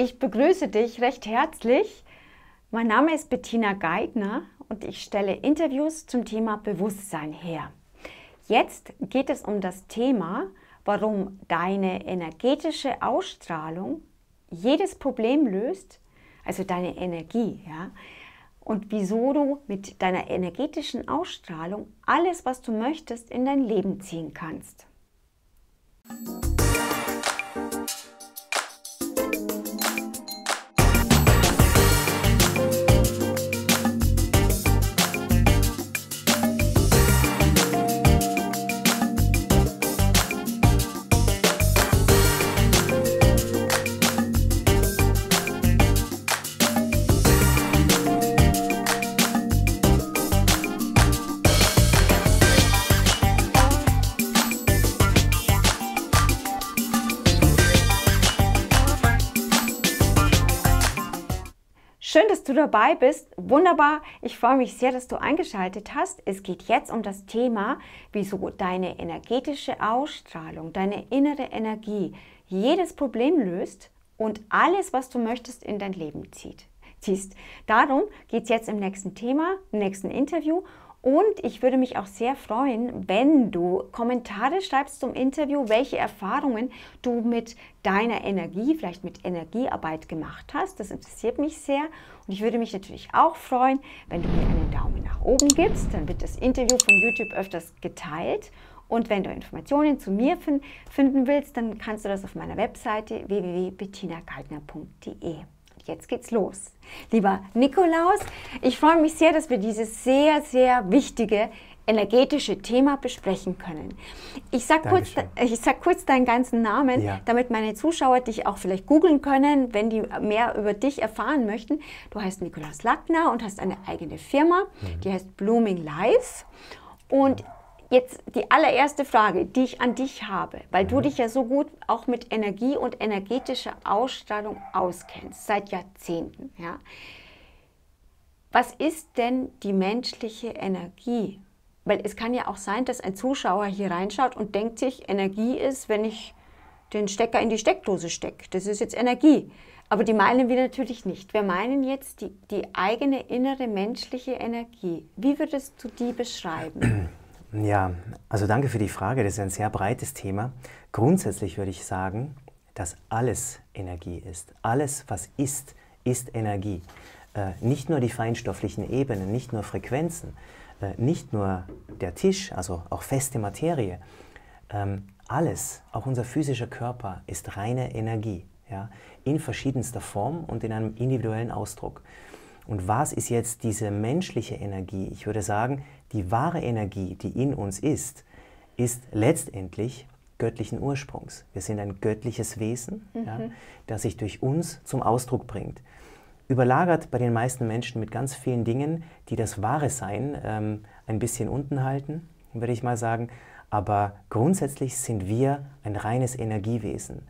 Ich begrüße dich recht herzlich. Mein Name ist Bettina Geigner und ich stelle Interviews zum Thema Bewusstsein her. Jetzt geht es um das Thema, warum deine energetische Ausstrahlung jedes Problem löst, also deine Energie, ja, und wieso du mit deiner energetischen Ausstrahlung alles, was du möchtest, in dein Leben ziehen kannst. dabei bist. Wunderbar, ich freue mich sehr, dass du eingeschaltet hast. Es geht jetzt um das Thema, wieso deine energetische Ausstrahlung, deine innere Energie jedes Problem löst und alles, was du möchtest, in dein Leben zieht, ziehst. Darum geht es jetzt im nächsten Thema, im nächsten Interview. Und ich würde mich auch sehr freuen, wenn du Kommentare schreibst zum Interview, welche Erfahrungen du mit deiner Energie, vielleicht mit Energiearbeit gemacht hast. Das interessiert mich sehr. Und ich würde mich natürlich auch freuen, wenn du mir einen Daumen nach oben gibst. Dann wird das Interview von YouTube öfters geteilt. Und wenn du Informationen zu mir finden willst, dann kannst du das auf meiner Webseite www.bettinageithner.de jetzt geht's los. Lieber Nikolaus, ich freue mich sehr, dass wir dieses sehr, sehr wichtige energetische Thema besprechen können. Ich sag, kurz, ich sag kurz deinen ganzen Namen, ja. damit meine Zuschauer dich auch vielleicht googeln können, wenn die mehr über dich erfahren möchten. Du heißt Nikolaus Lackner und hast eine eigene Firma, mhm. die heißt Blooming Life. Und jetzt die allererste Frage, die ich an dich habe, weil mhm. du dich ja so gut auch mit Energie und energetischer Ausstrahlung auskennst, seit Jahrzehnten. Ja. Was ist denn die menschliche Energie? Weil es kann ja auch sein, dass ein Zuschauer hier reinschaut und denkt sich, Energie ist, wenn ich den Stecker in die Steckdose stecke. Das ist jetzt Energie. Aber die meinen wir natürlich nicht. Wir meinen jetzt die, die eigene innere menschliche Energie. Wie würdest du die beschreiben? Ja, also danke für die Frage. Das ist ein sehr breites Thema. Grundsätzlich würde ich sagen, dass alles Energie ist. Alles, was ist, ist Energie. Äh, nicht nur die feinstofflichen Ebenen, nicht nur Frequenzen, äh, nicht nur der Tisch, also auch feste Materie. Ähm, alles, auch unser physischer Körper, ist reine Energie. Ja? In verschiedenster Form und in einem individuellen Ausdruck. Und was ist jetzt diese menschliche Energie? Ich würde sagen, die wahre Energie, die in uns ist, ist letztendlich göttlichen Ursprungs. Wir sind ein göttliches Wesen, mhm. ja, das sich durch uns zum Ausdruck bringt. Überlagert bei den meisten Menschen mit ganz vielen Dingen, die das wahre Sein ähm, ein bisschen unten halten, würde ich mal sagen. Aber grundsätzlich sind wir ein reines Energiewesen.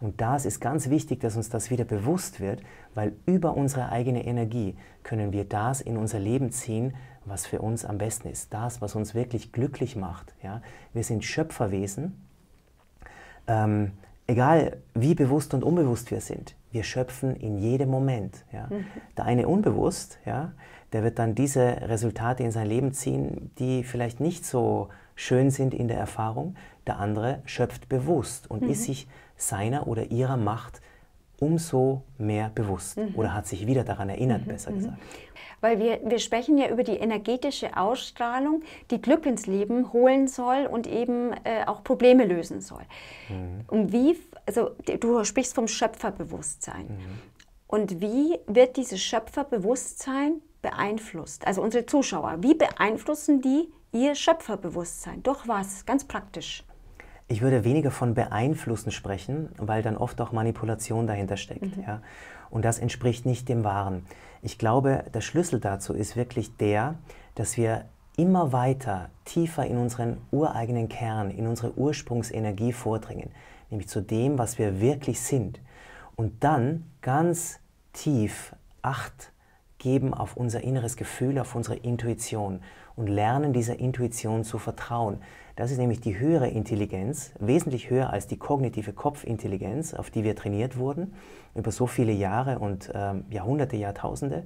Und das ist ganz wichtig, dass uns das wieder bewusst wird, weil über unsere eigene Energie können wir das in unser Leben ziehen, was für uns am besten ist, das, was uns wirklich glücklich macht. Ja? Wir sind Schöpferwesen, ähm, egal wie bewusst und unbewusst wir sind. Wir schöpfen in jedem Moment. Ja? Mhm. Der eine unbewusst, ja, der wird dann diese Resultate in sein Leben ziehen, die vielleicht nicht so schön sind in der Erfahrung. Der andere schöpft bewusst und mhm. ist sich seiner oder ihrer Macht bewusst umso mehr bewusst mhm. oder hat sich wieder daran erinnert, mhm. besser mhm. gesagt. Weil wir, wir sprechen ja über die energetische Ausstrahlung, die Glück ins Leben holen soll und eben äh, auch Probleme lösen soll. Mhm. Und wie, also du sprichst vom Schöpferbewusstsein. Mhm. Und wie wird dieses Schöpferbewusstsein beeinflusst? Also unsere Zuschauer, wie beeinflussen die ihr Schöpferbewusstsein? Durch was? Ganz praktisch ich würde weniger von beeinflussen sprechen, weil dann oft auch Manipulation dahinter steckt. Mhm. Ja? Und das entspricht nicht dem Wahren. Ich glaube, der Schlüssel dazu ist wirklich der, dass wir immer weiter tiefer in unseren ureigenen Kern, in unsere Ursprungsenergie vordringen, nämlich zu dem, was wir wirklich sind. Und dann ganz tief Acht geben auf unser inneres Gefühl, auf unsere Intuition und lernen dieser Intuition zu vertrauen. Das ist nämlich die höhere Intelligenz, wesentlich höher als die kognitive Kopfintelligenz, auf die wir trainiert wurden über so viele Jahre und ähm, Jahrhunderte, Jahrtausende.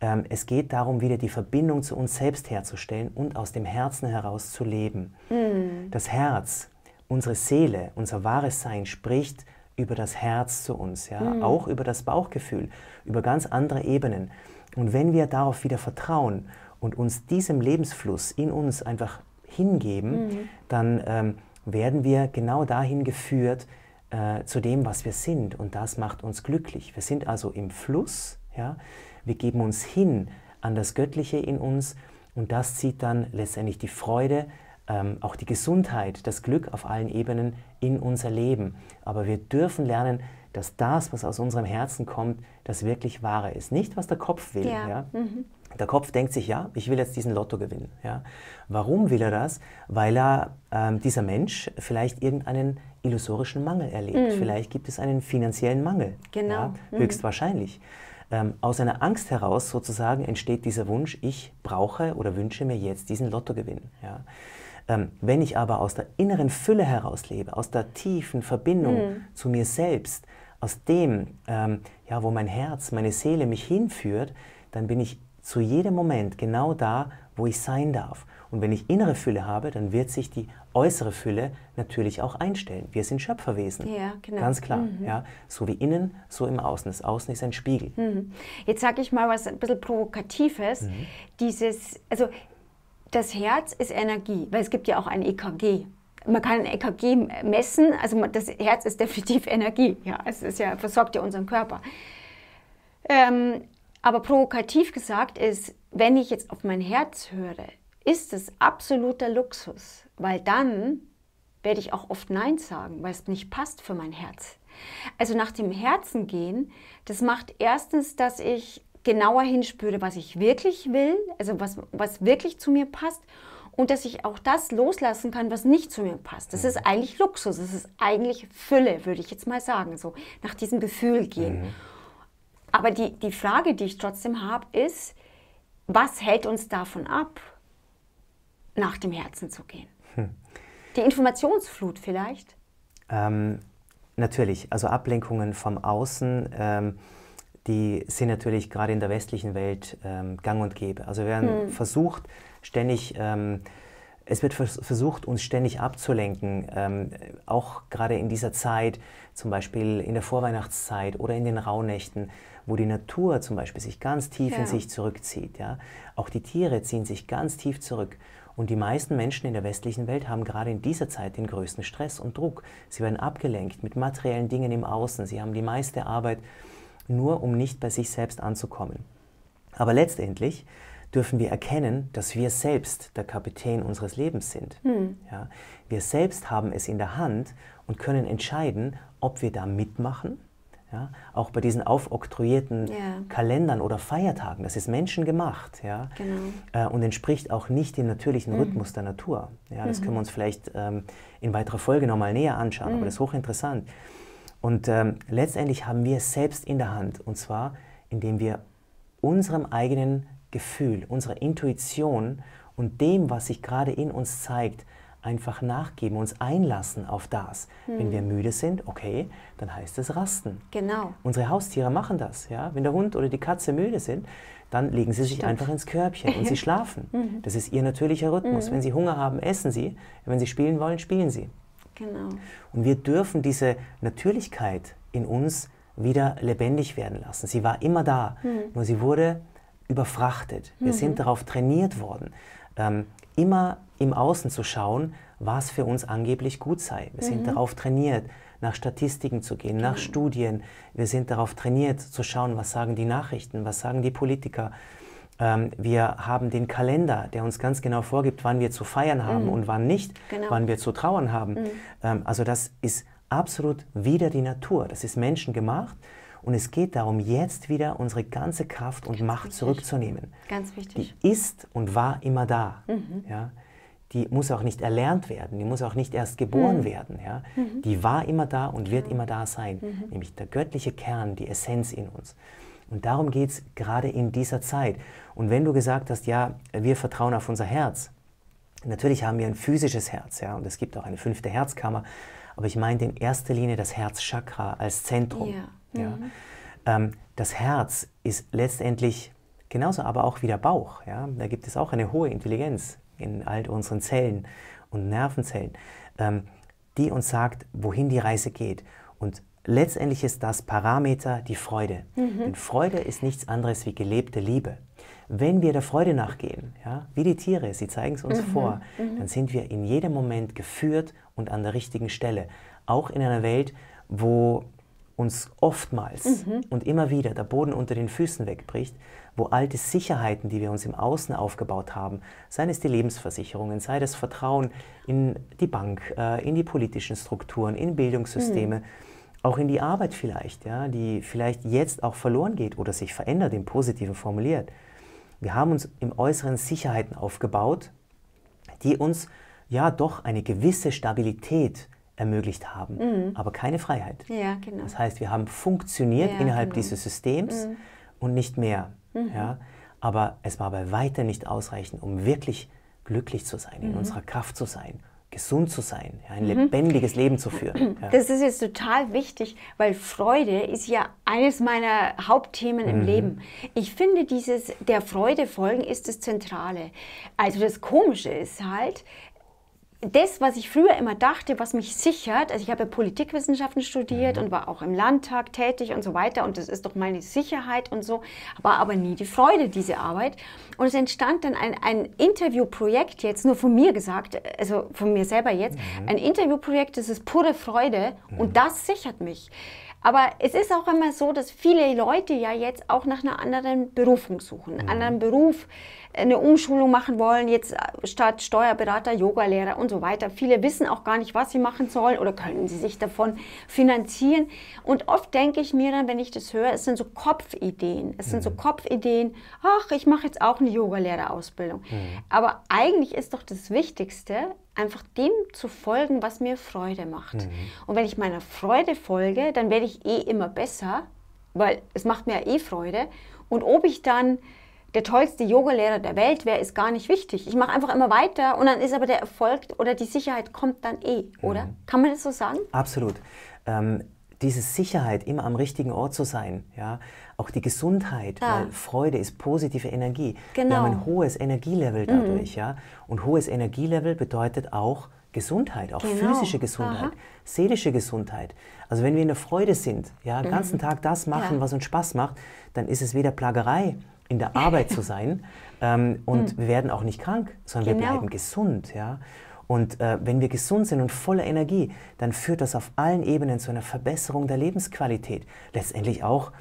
Ähm, es geht darum, wieder die Verbindung zu uns selbst herzustellen und aus dem Herzen heraus zu leben. Mhm. Das Herz, unsere Seele, unser wahres Sein spricht über das Herz zu uns, ja? Mhm. auch über das Bauchgefühl, über ganz andere Ebenen. Und wenn wir darauf wieder vertrauen und uns diesem Lebensfluss in uns einfach hingeben, mhm. dann ähm, werden wir genau dahin geführt äh, zu dem, was wir sind. Und das macht uns glücklich. Wir sind also im Fluss, ja? wir geben uns hin an das Göttliche in uns und das zieht dann letztendlich die Freude, ähm, auch die Gesundheit, das Glück auf allen Ebenen in unser Leben. Aber wir dürfen lernen, dass das, was aus unserem Herzen kommt, das wirklich wahre ist. Nicht, was der Kopf will. Ja. ja? Mhm. Der Kopf denkt sich, ja, ich will jetzt diesen Lotto gewinnen. Ja. Warum will er das? Weil er, ähm, dieser Mensch, vielleicht irgendeinen illusorischen Mangel erlebt. Mhm. Vielleicht gibt es einen finanziellen Mangel. Genau. Ja, mhm. höchstwahrscheinlich. Ähm, aus einer Angst heraus sozusagen entsteht dieser Wunsch, ich brauche oder wünsche mir jetzt diesen Lottogewinn. Ja. Ähm, wenn ich aber aus der inneren Fülle heraus lebe, aus der tiefen Verbindung mhm. zu mir selbst, aus dem, ähm, ja, wo mein Herz, meine Seele mich hinführt, dann bin ich zu jedem Moment genau da, wo ich sein darf. Und wenn ich innere Fülle habe, dann wird sich die äußere Fülle natürlich auch einstellen. Wir sind Schöpferwesen. Ja, genau. Ganz klar. Mhm. Ja, so wie innen, so im Außen. Das Außen ist ein Spiegel. Mhm. Jetzt sage ich mal was ein bisschen Provokatives. Mhm. Dieses, also das Herz ist Energie, weil es gibt ja auch ein EKG man kann ein EKG messen, also das Herz ist definitiv Energie, ja, es ist ja, versorgt ja unseren Körper. Ähm, aber provokativ gesagt ist, wenn ich jetzt auf mein Herz höre, ist es absoluter Luxus, weil dann werde ich auch oft Nein sagen, weil es nicht passt für mein Herz. Also nach dem Herzen gehen, das macht erstens, dass ich genauer hinspüre, was ich wirklich will, also was, was wirklich zu mir passt und dass ich auch das loslassen kann, was nicht zu mir passt. Das ist mhm. eigentlich Luxus, das ist eigentlich Fülle, würde ich jetzt mal sagen, so nach diesem Gefühl gehen. Mhm. Aber die, die Frage, die ich trotzdem habe, ist, was hält uns davon ab, nach dem Herzen zu gehen? Hm. Die Informationsflut vielleicht? Ähm, natürlich, also Ablenkungen vom Außen. Ähm, die sind natürlich gerade in der westlichen Welt ähm, gang und gäbe. Also wir werden hm. versucht, ständig, ähm, es wird vers versucht, uns ständig abzulenken, ähm, auch gerade in dieser Zeit, zum Beispiel in der Vorweihnachtszeit oder in den Rauhnächten wo die Natur zum Beispiel sich ganz tief ja. in sich zurückzieht. Ja? Auch die Tiere ziehen sich ganz tief zurück. Und die meisten Menschen in der westlichen Welt haben gerade in dieser Zeit den größten Stress und Druck. Sie werden abgelenkt mit materiellen Dingen im Außen. Sie haben die meiste Arbeit, nur um nicht bei sich selbst anzukommen. Aber letztendlich dürfen wir erkennen, dass wir selbst der Kapitän unseres Lebens sind. Hm. Ja, wir selbst haben es in der Hand und können entscheiden, ob wir da mitmachen ja, auch bei diesen aufoktroyierten ja. Kalendern oder Feiertagen, das ist menschengemacht ja? Genau. Äh, und entspricht auch nicht dem natürlichen mhm. Rhythmus der Natur. Ja, das mhm. können wir mhm. uns vielleicht ähm, in weiterer Folge nochmal näher anschauen, mhm. aber das ist hochinteressant. Und ähm, letztendlich haben wir es selbst in der Hand, und zwar indem wir unserem eigenen Gefühl, unserer Intuition und dem, was sich gerade in uns zeigt, einfach nachgeben, uns einlassen auf das. Hm. Wenn wir hm. müde sind, okay, dann heißt es rasten. Genau. Unsere Haustiere machen das. Ja? Wenn der Hund oder die Katze müde sind, dann legen sie sich Stimmt. einfach ins Körbchen und sie schlafen. Mhm. Das ist ihr natürlicher Rhythmus. Mhm. Wenn sie Hunger haben, essen sie. Wenn sie spielen wollen, spielen sie. Genau. Und wir dürfen diese Natürlichkeit in uns wieder lebendig werden lassen. Sie war immer da, mhm. nur sie wurde überfrachtet. Wir mhm. sind darauf trainiert worden. Ähm, immer im Außen zu schauen, was für uns angeblich gut sei. Wir mhm. sind darauf trainiert, nach Statistiken zu gehen, nach mhm. Studien. Wir sind darauf trainiert, zu schauen, was sagen die Nachrichten, was sagen die Politiker. Ähm, wir haben den Kalender, der uns ganz genau vorgibt, wann wir zu feiern haben mhm. und wann nicht, genau. wann wir zu trauern haben. Mhm. Ähm, also das ist absolut wieder die Natur. Das ist menschengemacht. gemacht und es geht darum, jetzt wieder unsere ganze Kraft und ganz Macht wichtig. zurückzunehmen. Ganz wichtig. Die ist und war immer da. Mhm. Ja? Die muss auch nicht erlernt werden, die muss auch nicht erst geboren mhm. werden. Ja? Mhm. Die war immer da und wird genau. immer da sein, mhm. nämlich der göttliche Kern, die Essenz in uns. Und darum geht es gerade in dieser Zeit. Und wenn du gesagt hast, ja, wir vertrauen auf unser Herz, natürlich haben wir ein physisches Herz, ja, und es gibt auch eine fünfte Herzkammer, aber ich meine in erster Linie das Herzchakra als Zentrum. Yeah. Mhm. Ja? Ähm, das Herz ist letztendlich genauso aber auch wie der Bauch. Ja? Da gibt es auch eine hohe Intelligenz in all unseren Zellen und Nervenzellen, ähm, die uns sagt, wohin die Reise geht. Und letztendlich ist das Parameter die Freude. Mhm. Denn Freude ist nichts anderes wie gelebte Liebe. Wenn wir der Freude nachgehen, ja, wie die Tiere, sie zeigen es uns mhm. vor, mhm. dann sind wir in jedem Moment geführt und an der richtigen Stelle. Auch in einer Welt, wo uns oftmals mhm. und immer wieder der Boden unter den Füßen wegbricht, wo alte Sicherheiten, die wir uns im Außen aufgebaut haben, seien es die Lebensversicherungen, sei das Vertrauen in die Bank, äh, in die politischen Strukturen, in Bildungssysteme, mhm. auch in die Arbeit vielleicht, ja, die vielleicht jetzt auch verloren geht oder sich verändert, im Positiven formuliert. Wir haben uns im Äußeren Sicherheiten aufgebaut, die uns ja doch eine gewisse Stabilität ermöglicht haben, mhm. aber keine Freiheit. Ja, genau. Das heißt, wir haben funktioniert ja, innerhalb genau. dieses Systems mhm. und nicht mehr. Mhm. Ja? Aber es war bei weitem nicht ausreichend, um wirklich glücklich zu sein, in mhm. unserer Kraft zu sein, gesund zu sein, ja, ein mhm. lebendiges Leben zu führen. Ja. Das ist jetzt total wichtig, weil Freude ist ja eines meiner Hauptthemen im mhm. Leben. Ich finde, dieses der Freude folgen ist das Zentrale. Also das Komische ist halt, das, was ich früher immer dachte, was mich sichert, also ich habe ja Politikwissenschaften studiert mhm. und war auch im Landtag tätig und so weiter und das ist doch meine Sicherheit und so, war aber nie die Freude, diese Arbeit. Und es entstand dann ein, ein Interviewprojekt jetzt, nur von mir gesagt, also von mir selber jetzt, mhm. ein Interviewprojekt, das ist pure Freude mhm. und das sichert mich. Aber es ist auch immer so, dass viele Leute ja jetzt auch nach einer anderen Berufung suchen, einen mhm. anderen Beruf eine Umschulung machen wollen, jetzt äh, statt Steuerberater, Yogalehrer und so weiter. Viele wissen auch gar nicht, was sie machen sollen oder können sie sich davon finanzieren. Und oft denke ich mir dann, wenn ich das höre, es sind so Kopfideen. Es mhm. sind so mhm. Kopfideen, ach, ich mache jetzt auch eine Yogalehrerausbildung. Mhm. Aber eigentlich ist doch das Wichtigste, einfach dem zu folgen, was mir Freude macht. Mhm. Und wenn ich meiner Freude folge, dann werde ich eh immer besser, weil es macht mir eh Freude. Und ob ich dann der tollste Yogalehrer der Welt wäre, ist gar nicht wichtig. Ich mache einfach immer weiter und dann ist aber der Erfolg oder die Sicherheit kommt dann eh, oder? Mhm. Kann man das so sagen? Absolut. Ähm, diese Sicherheit, immer am richtigen Ort zu sein, ja, auch die Gesundheit, ja. weil Freude ist positive Energie. Genau. Wir haben ein hohes Energielevel mhm. dadurch, mhm. ja. Und hohes Energielevel bedeutet auch Gesundheit, auch genau. physische Gesundheit, Aha. seelische Gesundheit. Also wenn wir in der Freude sind, ja, den mhm. ganzen Tag das machen, ja. was uns Spaß macht, dann ist es weder Plagerei, in der Arbeit zu sein. Ähm, und mhm. wir werden auch nicht krank, sondern genau. wir bleiben gesund. Ja? Und äh, wenn wir gesund sind und voller Energie, dann führt das auf allen Ebenen zu einer Verbesserung der Lebensqualität. Letztendlich auch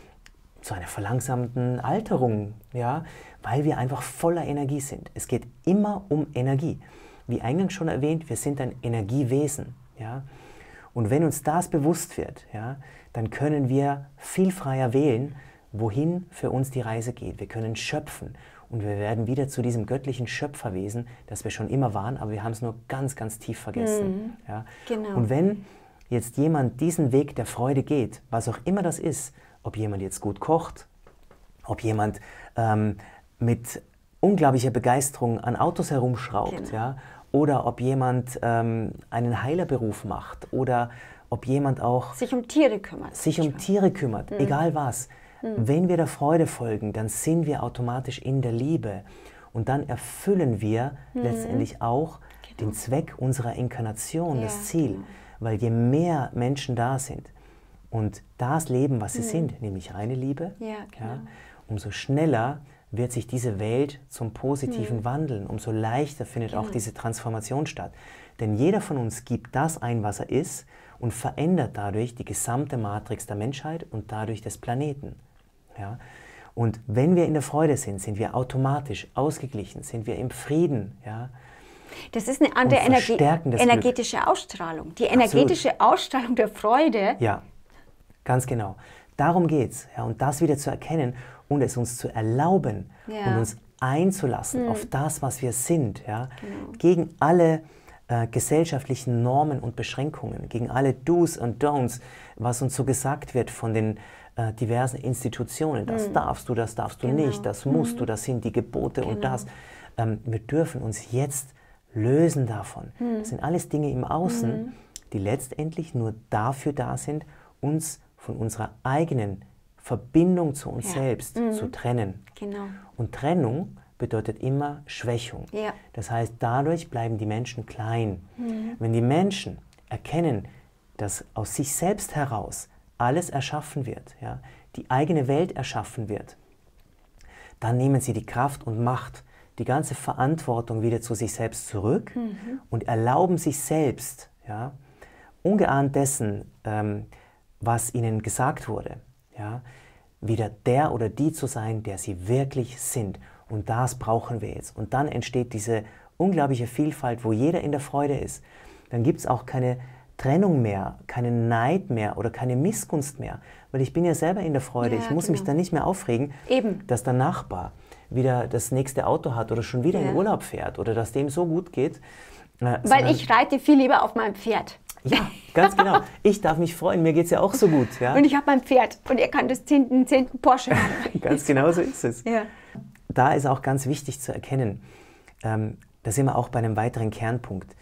zu einer verlangsamten Alterung, ja? weil wir einfach voller Energie sind. Es geht immer um Energie. Wie eingangs schon erwähnt, wir sind ein Energiewesen. Ja? Und wenn uns das bewusst wird, ja, dann können wir viel freier wählen, wohin für uns die Reise geht. Wir können schöpfen und wir werden wieder zu diesem göttlichen Schöpferwesen, das wir schon immer waren, aber wir haben es nur ganz, ganz tief vergessen. Mhm. Ja? Genau. Und wenn jetzt jemand diesen Weg der Freude geht, was auch immer das ist, ob jemand jetzt gut kocht, ob jemand ähm, mit unglaublicher Begeisterung an Autos herumschraubt, genau. ja, oder ob jemand ähm, einen Heilerberuf macht oder ob jemand auch sich um Tiere kümmert. Sich um Tiere kümmert, mhm. egal was. Mhm. Wenn wir der Freude folgen, dann sind wir automatisch in der Liebe und dann erfüllen wir mhm. letztendlich auch genau. den Zweck unserer Inkarnation, ja. das Ziel. Weil je mehr Menschen da sind und das leben, was sie mhm. sind, nämlich reine Liebe, ja, genau. ja, umso schneller wird sich diese Welt zum Positiven mhm. wandeln, umso leichter findet genau. auch diese Transformation statt. Denn jeder von uns gibt das ein, was er ist und verändert dadurch die gesamte Matrix der Menschheit und dadurch des Planeten. Ja? Und wenn wir in der Freude sind, sind wir automatisch ausgeglichen, sind wir im Frieden. Ja? Das ist eine andere Energie, energetische Glück. Ausstrahlung. Die energetische Absolut. Ausstrahlung der Freude. Ja, ganz genau. Darum geht's. Ja, und das wieder zu erkennen und es uns zu erlauben ja. und uns einzulassen hm. auf das, was wir sind. Ja? Genau. Gegen alle äh, gesellschaftlichen Normen und Beschränkungen, gegen alle Do's und Don'ts, was uns so gesagt wird von den äh, diversen Institutionen. Das mhm. darfst du, das darfst du genau. nicht, das musst mhm. du, das sind die Gebote genau. und das. Ähm, wir dürfen uns jetzt lösen davon. Mhm. Das sind alles Dinge im Außen, mhm. die letztendlich nur dafür da sind, uns von unserer eigenen Verbindung zu uns ja. selbst mhm. zu trennen. Genau. Und Trennung bedeutet immer Schwächung. Ja. Das heißt, dadurch bleiben die Menschen klein. Mhm. Wenn die Menschen erkennen, dass aus sich selbst heraus alles erschaffen wird, ja, die eigene Welt erschaffen wird, dann nehmen sie die Kraft und Macht, die ganze Verantwortung wieder zu sich selbst zurück mhm. und erlauben sich selbst, ja, ungeahnt dessen, ähm, was ihnen gesagt wurde, ja, wieder der oder die zu sein, der sie wirklich sind. Und das brauchen wir jetzt. Und dann entsteht diese unglaubliche Vielfalt, wo jeder in der Freude ist. Dann gibt es auch keine Trennung mehr, keinen Neid mehr oder keine Missgunst mehr, weil ich bin ja selber in der Freude. Ja, ich muss genau. mich dann nicht mehr aufregen, Eben. dass der Nachbar wieder das nächste Auto hat oder schon wieder ja. in Urlaub fährt oder dass dem so gut geht. Äh, weil ich reite viel lieber auf meinem Pferd. Ja, ganz genau. Ich darf mich freuen, mir geht es ja auch so gut. Ja? Und ich habe mein Pferd und ihr kann das 10. 10. Porsche haben. ganz genau so ist es. Ja. Da ist auch ganz wichtig zu erkennen, ähm, da sind wir auch bei einem weiteren Kernpunkt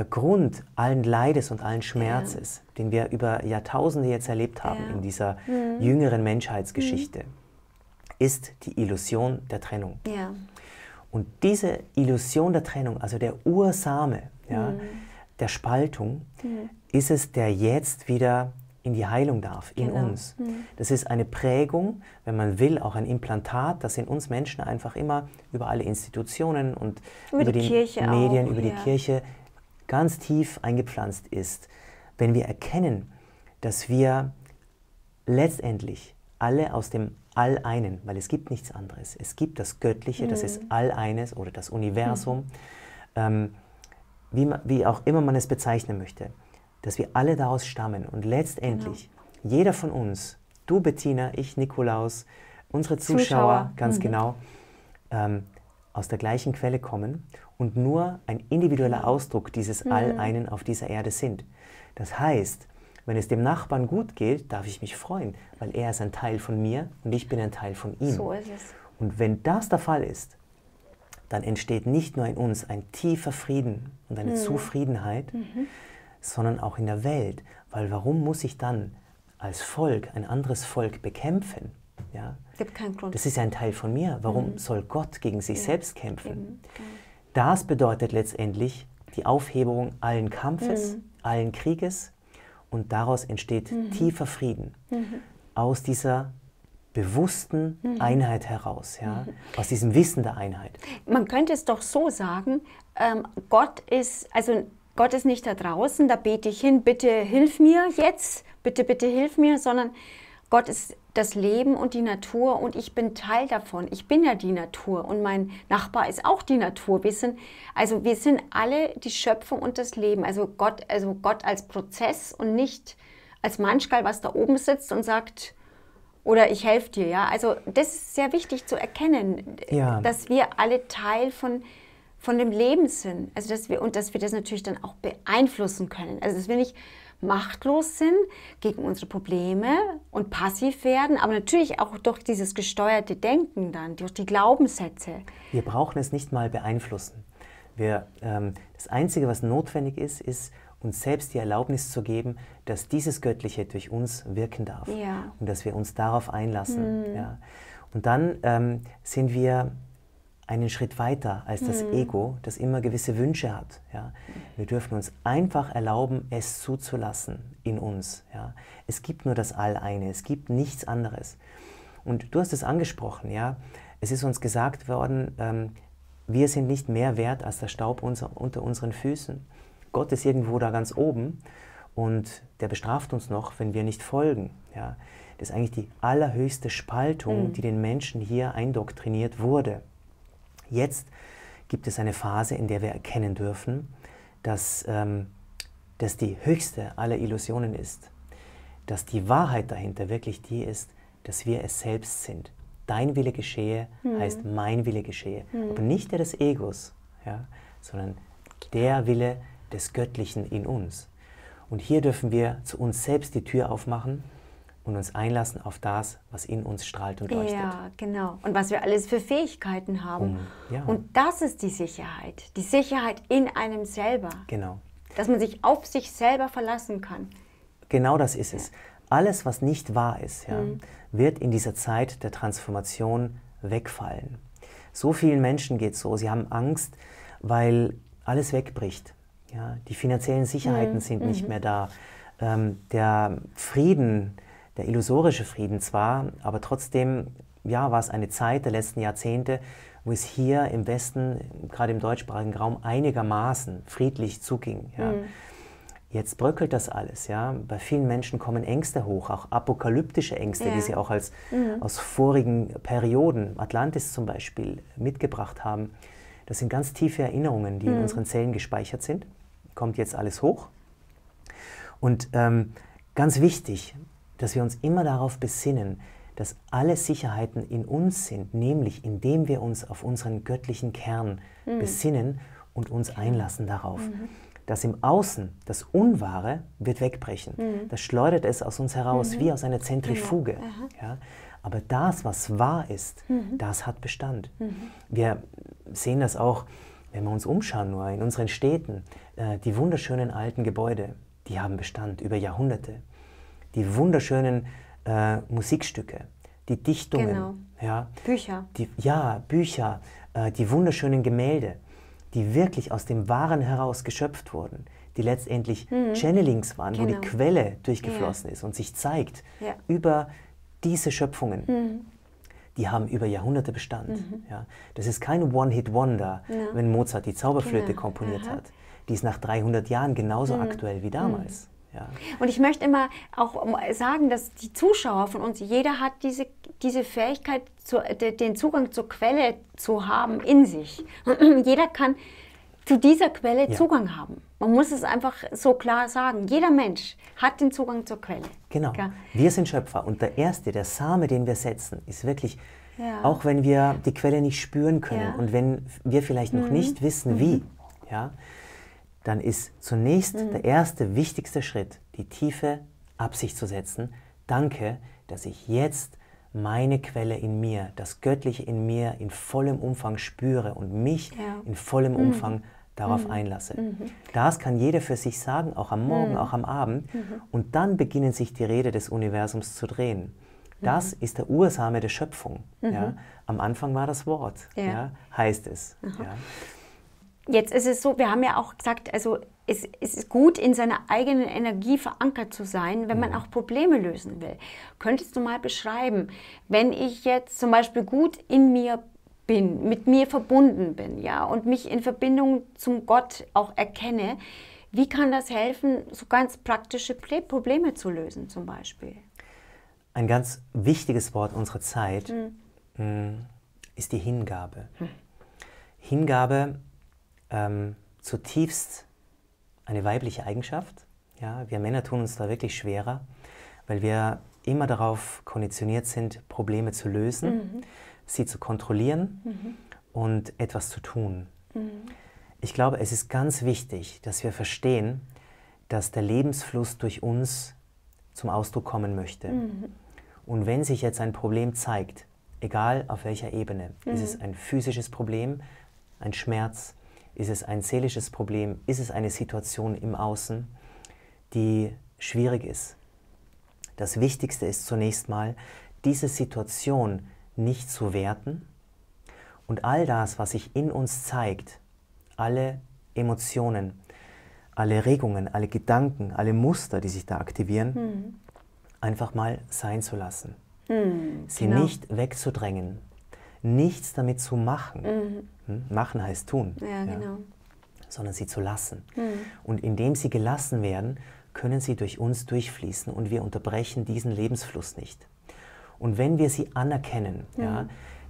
der Grund allen Leides und allen Schmerzes, ja. den wir über Jahrtausende jetzt erlebt haben ja. in dieser mhm. jüngeren Menschheitsgeschichte, mhm. ist die Illusion der Trennung. Ja. Und diese Illusion der Trennung, also der Ursame mhm. der Spaltung, mhm. ist es, der jetzt wieder in die Heilung darf, in genau. uns. Mhm. Das ist eine Prägung, wenn man will, auch ein Implantat, das in uns Menschen einfach immer über alle Institutionen und über, über die, die Medien, auch, über die Kirche ganz tief eingepflanzt ist, wenn wir erkennen, dass wir letztendlich alle aus dem All-Einen, weil es gibt nichts anderes. Es gibt das Göttliche, mhm. das ist mhm. All-Eines oder das Universum, mhm. ähm, wie, man, wie auch immer man es bezeichnen möchte, dass wir alle daraus stammen und letztendlich genau. jeder von uns, du Bettina, ich Nikolaus, unsere Zuschauer, Zuschauer. ganz mhm. genau, ähm, aus der gleichen Quelle kommen und nur ein individueller Ausdruck dieses mhm. All-Einen auf dieser Erde sind. Das heißt, wenn es dem Nachbarn gut geht, darf ich mich freuen, weil er ist ein Teil von mir und ich bin ein Teil von ihm. So ist es. Und wenn das der Fall ist, dann entsteht nicht nur in uns ein tiefer Frieden und eine mhm. Zufriedenheit, mhm. sondern auch in der Welt. Weil warum muss ich dann als Volk ein anderes Volk bekämpfen? Ja? Gibt keinen Grund. Das ist ja ein Teil von mir. Warum mhm. soll Gott gegen sich selbst kämpfen? Eben. Genau. Das bedeutet letztendlich die Aufhebung allen Kampfes, mhm. allen Krieges und daraus entsteht mhm. tiefer Frieden mhm. aus dieser bewussten mhm. Einheit heraus, ja? Mhm. aus diesem Wissen der Einheit. Man könnte es doch so sagen, ähm, Gott ist, also Gott ist nicht da draußen, da bete ich hin, bitte hilf mir jetzt, bitte, bitte hilf mir, sondern Gott ist das Leben und die Natur und ich bin Teil davon. Ich bin ja die Natur und mein Nachbar ist auch die Natur. Wir sind, also wir sind alle die Schöpfung und das Leben. Also Gott, also Gott als Prozess und nicht als Manschkal, was da oben sitzt und sagt, oder ich helfe dir. Ja? Also das ist sehr wichtig zu erkennen, ja. dass wir alle Teil von, von dem Leben sind. Also dass wir, und dass wir das natürlich dann auch beeinflussen können. Also dass wir nicht machtlos sind gegen unsere Probleme und passiv werden, aber natürlich auch durch dieses gesteuerte Denken dann, durch die Glaubenssätze. Wir brauchen es nicht mal beeinflussen. Wir, ähm, das Einzige, was notwendig ist, ist, uns selbst die Erlaubnis zu geben, dass dieses Göttliche durch uns wirken darf ja. und dass wir uns darauf einlassen. Mhm. Ja. Und dann ähm, sind wir einen Schritt weiter als das mhm. Ego, das immer gewisse Wünsche hat. Ja? Wir dürfen uns einfach erlauben, es zuzulassen in uns. Ja? Es gibt nur das All-Eine, es gibt nichts anderes. Und du hast es angesprochen, ja. Es ist uns gesagt worden, ähm, wir sind nicht mehr wert als der Staub unser, unter unseren Füßen. Gott ist irgendwo da ganz oben und der bestraft uns noch, wenn wir nicht folgen. Ja. Das ist eigentlich die allerhöchste Spaltung, mhm. die den Menschen hier eindoktriniert wurde. Jetzt gibt es eine Phase, in der wir erkennen dürfen, dass ähm, das die höchste aller Illusionen ist, dass die Wahrheit dahinter wirklich die ist, dass wir es selbst sind. Dein Wille geschehe mhm. heißt mein Wille geschehe, mhm. aber nicht der des Egos, ja, sondern der Wille des Göttlichen in uns. Und hier dürfen wir zu uns selbst die Tür aufmachen und uns einlassen auf das, was in uns strahlt und leuchtet. Ja, genau. Und was wir alles für Fähigkeiten haben. Um, mhm, ja. Und das ist die Sicherheit. Die Sicherheit in einem selber. Genau. Dass man sich auf sich selber verlassen kann. Genau das ist ja. es. Alles, was nicht wahr ist, ja, mhm. wird in dieser Zeit der Transformation wegfallen. So vielen Menschen geht es so. Sie haben Angst, weil alles wegbricht. Ja, die finanziellen Sicherheiten mhm. sind nicht mhm. mehr da. Ähm, der Frieden, äh, der illusorische Frieden zwar, aber trotzdem ja, war es eine Zeit der letzten Jahrzehnte, wo es hier im Westen, gerade im deutschsprachigen Raum, einigermaßen friedlich zuging. Ja. Mhm. Jetzt bröckelt das alles, ja. Bei vielen Menschen kommen Ängste hoch, auch apokalyptische Ängste, ja. die sie auch als, mhm. aus vorigen Perioden, Atlantis zum Beispiel, mitgebracht haben. Das sind ganz tiefe Erinnerungen, die mhm. in unseren Zellen gespeichert sind. Kommt jetzt alles hoch. Und ähm, ganz wichtig, dass wir uns immer darauf besinnen, dass alle Sicherheiten in uns sind, nämlich indem wir uns auf unseren göttlichen Kern mhm. besinnen und uns einlassen darauf. Mhm. Dass im Außen, das Unwahre, wird wegbrechen. Mhm. Das schleudert es aus uns heraus, mhm. wie aus einer Zentrifuge. Ja. Genau. Ja. Aber das, was wahr ist, mhm. das hat Bestand. Mhm. Wir sehen das auch, wenn wir uns umschauen, nur in unseren Städten. Äh, die wunderschönen alten Gebäude, die haben Bestand über Jahrhunderte die wunderschönen äh, Musikstücke, die Dichtungen, genau. ja, Bücher. Die, ja, Bücher, äh, die wunderschönen Gemälde, die wirklich aus dem Wahren heraus geschöpft wurden, die letztendlich mhm. Channelings waren, genau. wo die genau. Quelle durchgeflossen ja. ist und sich zeigt ja. über diese Schöpfungen. Mhm die haben über Jahrhunderte Bestand. Mhm. Ja. Das ist kein One-Hit-Wonder, ja. wenn Mozart die Zauberflöte genau. komponiert Aha. hat. Die ist nach 300 Jahren genauso mhm. aktuell wie mhm. damals. Mhm. Ja. Und ich möchte immer auch sagen, dass die Zuschauer von uns, jeder hat diese, diese Fähigkeit, zu, den Zugang zur Quelle zu haben in sich. jeder kann zu dieser Quelle ja. Zugang haben. Man muss es einfach so klar sagen. Jeder Mensch hat den Zugang zur Quelle. Genau. Klar. Wir sind Schöpfer und der erste, der Same, den wir setzen, ist wirklich, ja. auch wenn wir die Quelle nicht spüren können und wenn wir vielleicht noch mhm. nicht wissen, mhm. wie, ja, dann ist zunächst mhm. der erste wichtigste Schritt, die tiefe Absicht zu setzen. Danke, dass ich jetzt meine Quelle in mir, das Göttliche in mir in vollem Umfang spüre und mich ja. in vollem mhm. Umfang darauf mhm. einlasse. Mhm. Das kann jeder für sich sagen, auch am Morgen, mhm. auch am Abend. Und dann beginnen sich die Rede des Universums zu drehen. Das ist der Ursame der Schöpfung. Ja? Am Anfang war das Wort, ja. heißt es jetzt ist es so, wir haben ja auch gesagt, also es, es ist gut, in seiner eigenen Energie verankert zu sein, wenn man mhm. auch Probleme lösen will. Könntest du mal beschreiben, wenn ich jetzt zum Beispiel gut in mir bin, mit mir verbunden bin, ja, und mich in Verbindung zum Gott auch erkenne, wie kann das helfen, so ganz praktische Probleme zu lösen zum Beispiel? Ein ganz wichtiges Wort unserer Zeit hm. ist die Hingabe. Hm. Hingabe ähm, zutiefst eine weibliche Eigenschaft. Ja, wir Männer tun uns da wirklich schwerer, weil wir immer darauf konditioniert sind, Probleme zu lösen, mhm. sie zu kontrollieren mhm. und etwas zu tun. Mhm. Ich glaube, es ist ganz wichtig, dass wir verstehen, dass der Lebensfluss durch uns zum Ausdruck kommen möchte. Mhm. Und wenn sich jetzt ein Problem zeigt, egal auf welcher Ebene, ist es mhm. ein physisches Problem, ein Schmerz, ist es ein seelisches Problem? Ist es eine Situation im Außen, die schwierig ist? Das Wichtigste ist zunächst mal, diese Situation nicht zu werten und all das, was sich in uns zeigt, alle Emotionen, alle Regungen, alle Gedanken, alle Muster, die sich da aktivieren, hm. einfach mal sein zu lassen. Hm, sie genau. nicht wegzudrängen, nichts damit zu machen. Mhm. Hm? Machen heißt tun. Ja, ja. Genau. Sondern sie zu lassen. Hm. Und indem sie gelassen werden, können sie durch uns durchfließen und wir unterbrechen diesen Lebensfluss nicht. Und wenn wir sie anerkennen, hm. ja,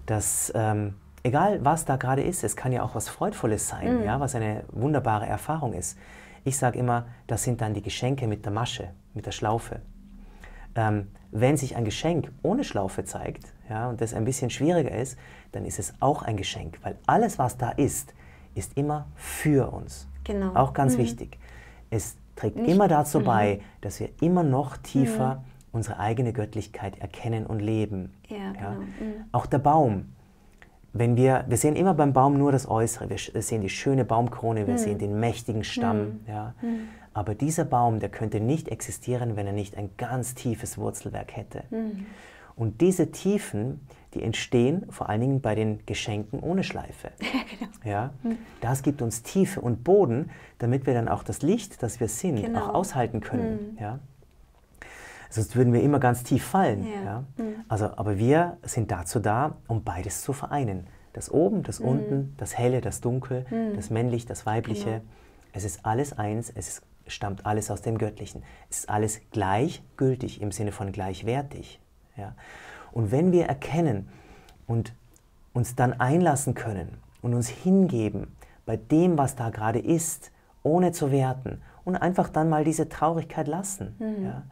dass ähm, egal was da gerade ist, es kann ja auch was Freudvolles sein, hm. ja, was eine wunderbare Erfahrung ist. Ich sage immer, das sind dann die Geschenke mit der Masche, mit der Schlaufe. Ähm, wenn sich ein Geschenk ohne Schlaufe zeigt, ja, und das ein bisschen schwieriger ist, dann ist es auch ein Geschenk, weil alles, was da ist, ist immer für uns. Genau. Auch ganz mhm. wichtig. Es trägt Nicht, immer dazu mhm. bei, dass wir immer noch tiefer mhm. unsere eigene Göttlichkeit erkennen und leben. Ja, ja. Genau. Mhm. Auch der Baum. Wenn wir, wir sehen immer beim Baum nur das Äußere. Wir sehen die schöne Baumkrone, wir sehen den mächtigen Stamm. Ja. Aber dieser Baum, der könnte nicht existieren, wenn er nicht ein ganz tiefes Wurzelwerk hätte. Mhm. Und diese Tiefen, die entstehen vor allen Dingen bei den Geschenken ohne Schleife. ja? Genau. Hm. Das gibt uns Tiefe und Boden, damit wir dann auch das Licht, das wir sind, genau. auch aushalten können. Mhm. Ja? Sonst würden wir immer ganz tief fallen. Ja. ja? Mhm. Also, aber wir sind dazu da, um beides zu vereinen. Das Oben, das mhm. Unten, das Helle, das Dunkel, hm. das Männlich, das Weibliche. Genau. Es ist alles eins, es stammt alles aus dem Göttlichen. Es ist alles gleichgültig im Sinne von gleichwertig. Ja? Und wenn wir erkennen und uns dann einlassen können und uns hingeben bei dem, was da gerade ist, ohne zu werten und einfach dann mal diese Traurigkeit lassen, mhm. ja?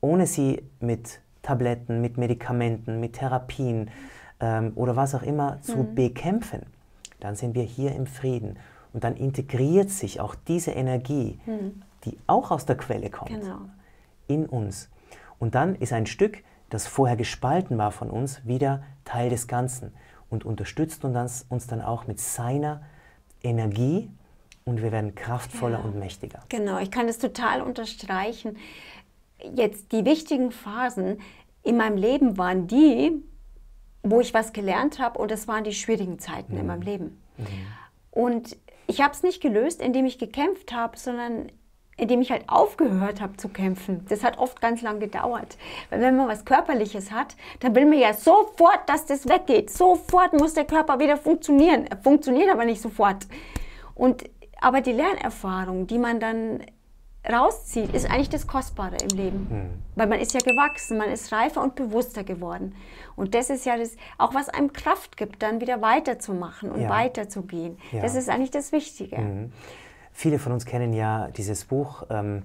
ohne sie mit Tabletten, mit Medikamenten, mit Therapien ähm, oder was auch immer zu mhm. bekämpfen, dann sind wir hier im Frieden. Und dann integriert sich auch diese Energie, mhm. die auch aus der Quelle kommt, genau. in uns. Und dann ist ein Stück das vorher gespalten war von uns, wieder Teil des Ganzen und unterstützt uns, uns dann auch mit seiner Energie und wir werden kraftvoller ja. und mächtiger. Genau, ich kann das total unterstreichen. Jetzt die wichtigen Phasen in meinem Leben waren die, wo ich was gelernt habe und das waren die schwierigen Zeiten mhm. in meinem Leben. Mhm. Und ich habe es nicht gelöst, indem ich gekämpft habe, sondern indem ich halt aufgehört habe zu kämpfen. Das hat oft ganz lang gedauert. Weil wenn man was Körperliches hat, dann will man ja sofort, dass das weggeht. Sofort muss der Körper wieder funktionieren. Er funktioniert aber nicht sofort. Und, aber die Lernerfahrung, die man dann rauszieht, ist eigentlich das Kostbare im Leben. Mhm. Weil man ist ja gewachsen, man ist reifer und bewusster geworden. Und das ist ja das, auch was einem Kraft gibt, dann wieder weiterzumachen und ja. weiterzugehen. Ja. Das ist eigentlich das Wichtige. Mhm. Viele von uns kennen ja dieses Buch ähm,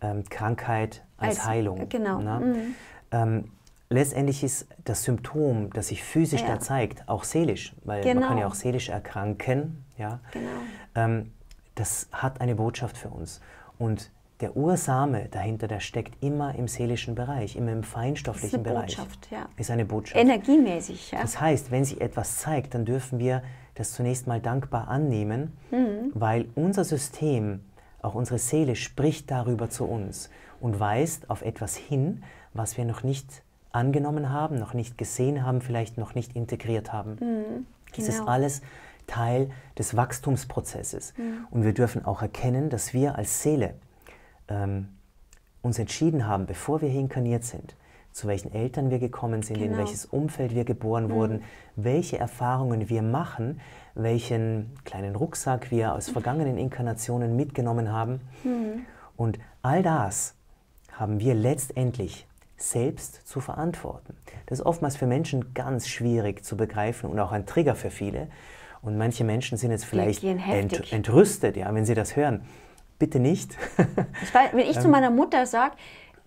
ähm, Krankheit als, als, Heilung. Genau. Ne? Mhm. Ähm, letztendlich ist das Symptom, das sich physisch ja. da zeigt, auch seelisch, weil genau. man kann genau. ja auch seelisch erkranken. Ja? Genau. Ähm, das hat eine Botschaft für uns. Und der Ursame dahinter, der steckt immer im seelischen Bereich, immer im feinstofflichen Bereich. Ist eine Botschaft, Bereich. ja. Ist eine Botschaft. Energiemäßig, ja. Das heißt, wenn sich etwas zeigt, dann dürfen wir das zunächst mal dankbar annehmen, mhm. weil unser System, auch unsere Seele spricht darüber zu uns und weist auf etwas hin, was wir noch nicht angenommen haben, noch nicht gesehen haben, vielleicht noch nicht integriert haben. Mhm. Genau. Das ist genau. alles Teil des Wachstumsprozesses. Mhm. Und wir dürfen auch erkennen, dass wir als Seele ähm, uns entschieden haben, bevor wir hier inkarniert sind, zu welchen Eltern wir gekommen sind, genau. in welches Umfeld wir geboren mhm. wurden, welche Erfahrungen wir machen, welchen kleinen Rucksack wir aus vergangenen Inkarnationen mitgenommen haben. Mhm. Und all das haben wir letztendlich selbst zu verantworten. Das ist oftmals für Menschen ganz schwierig zu begreifen und auch ein Trigger für viele. Und manche Menschen sind jetzt vielleicht ent entrüstet, ja, wenn sie das hören. Bitte nicht. ich weiß, wenn ich zu ähm. meiner Mutter sage,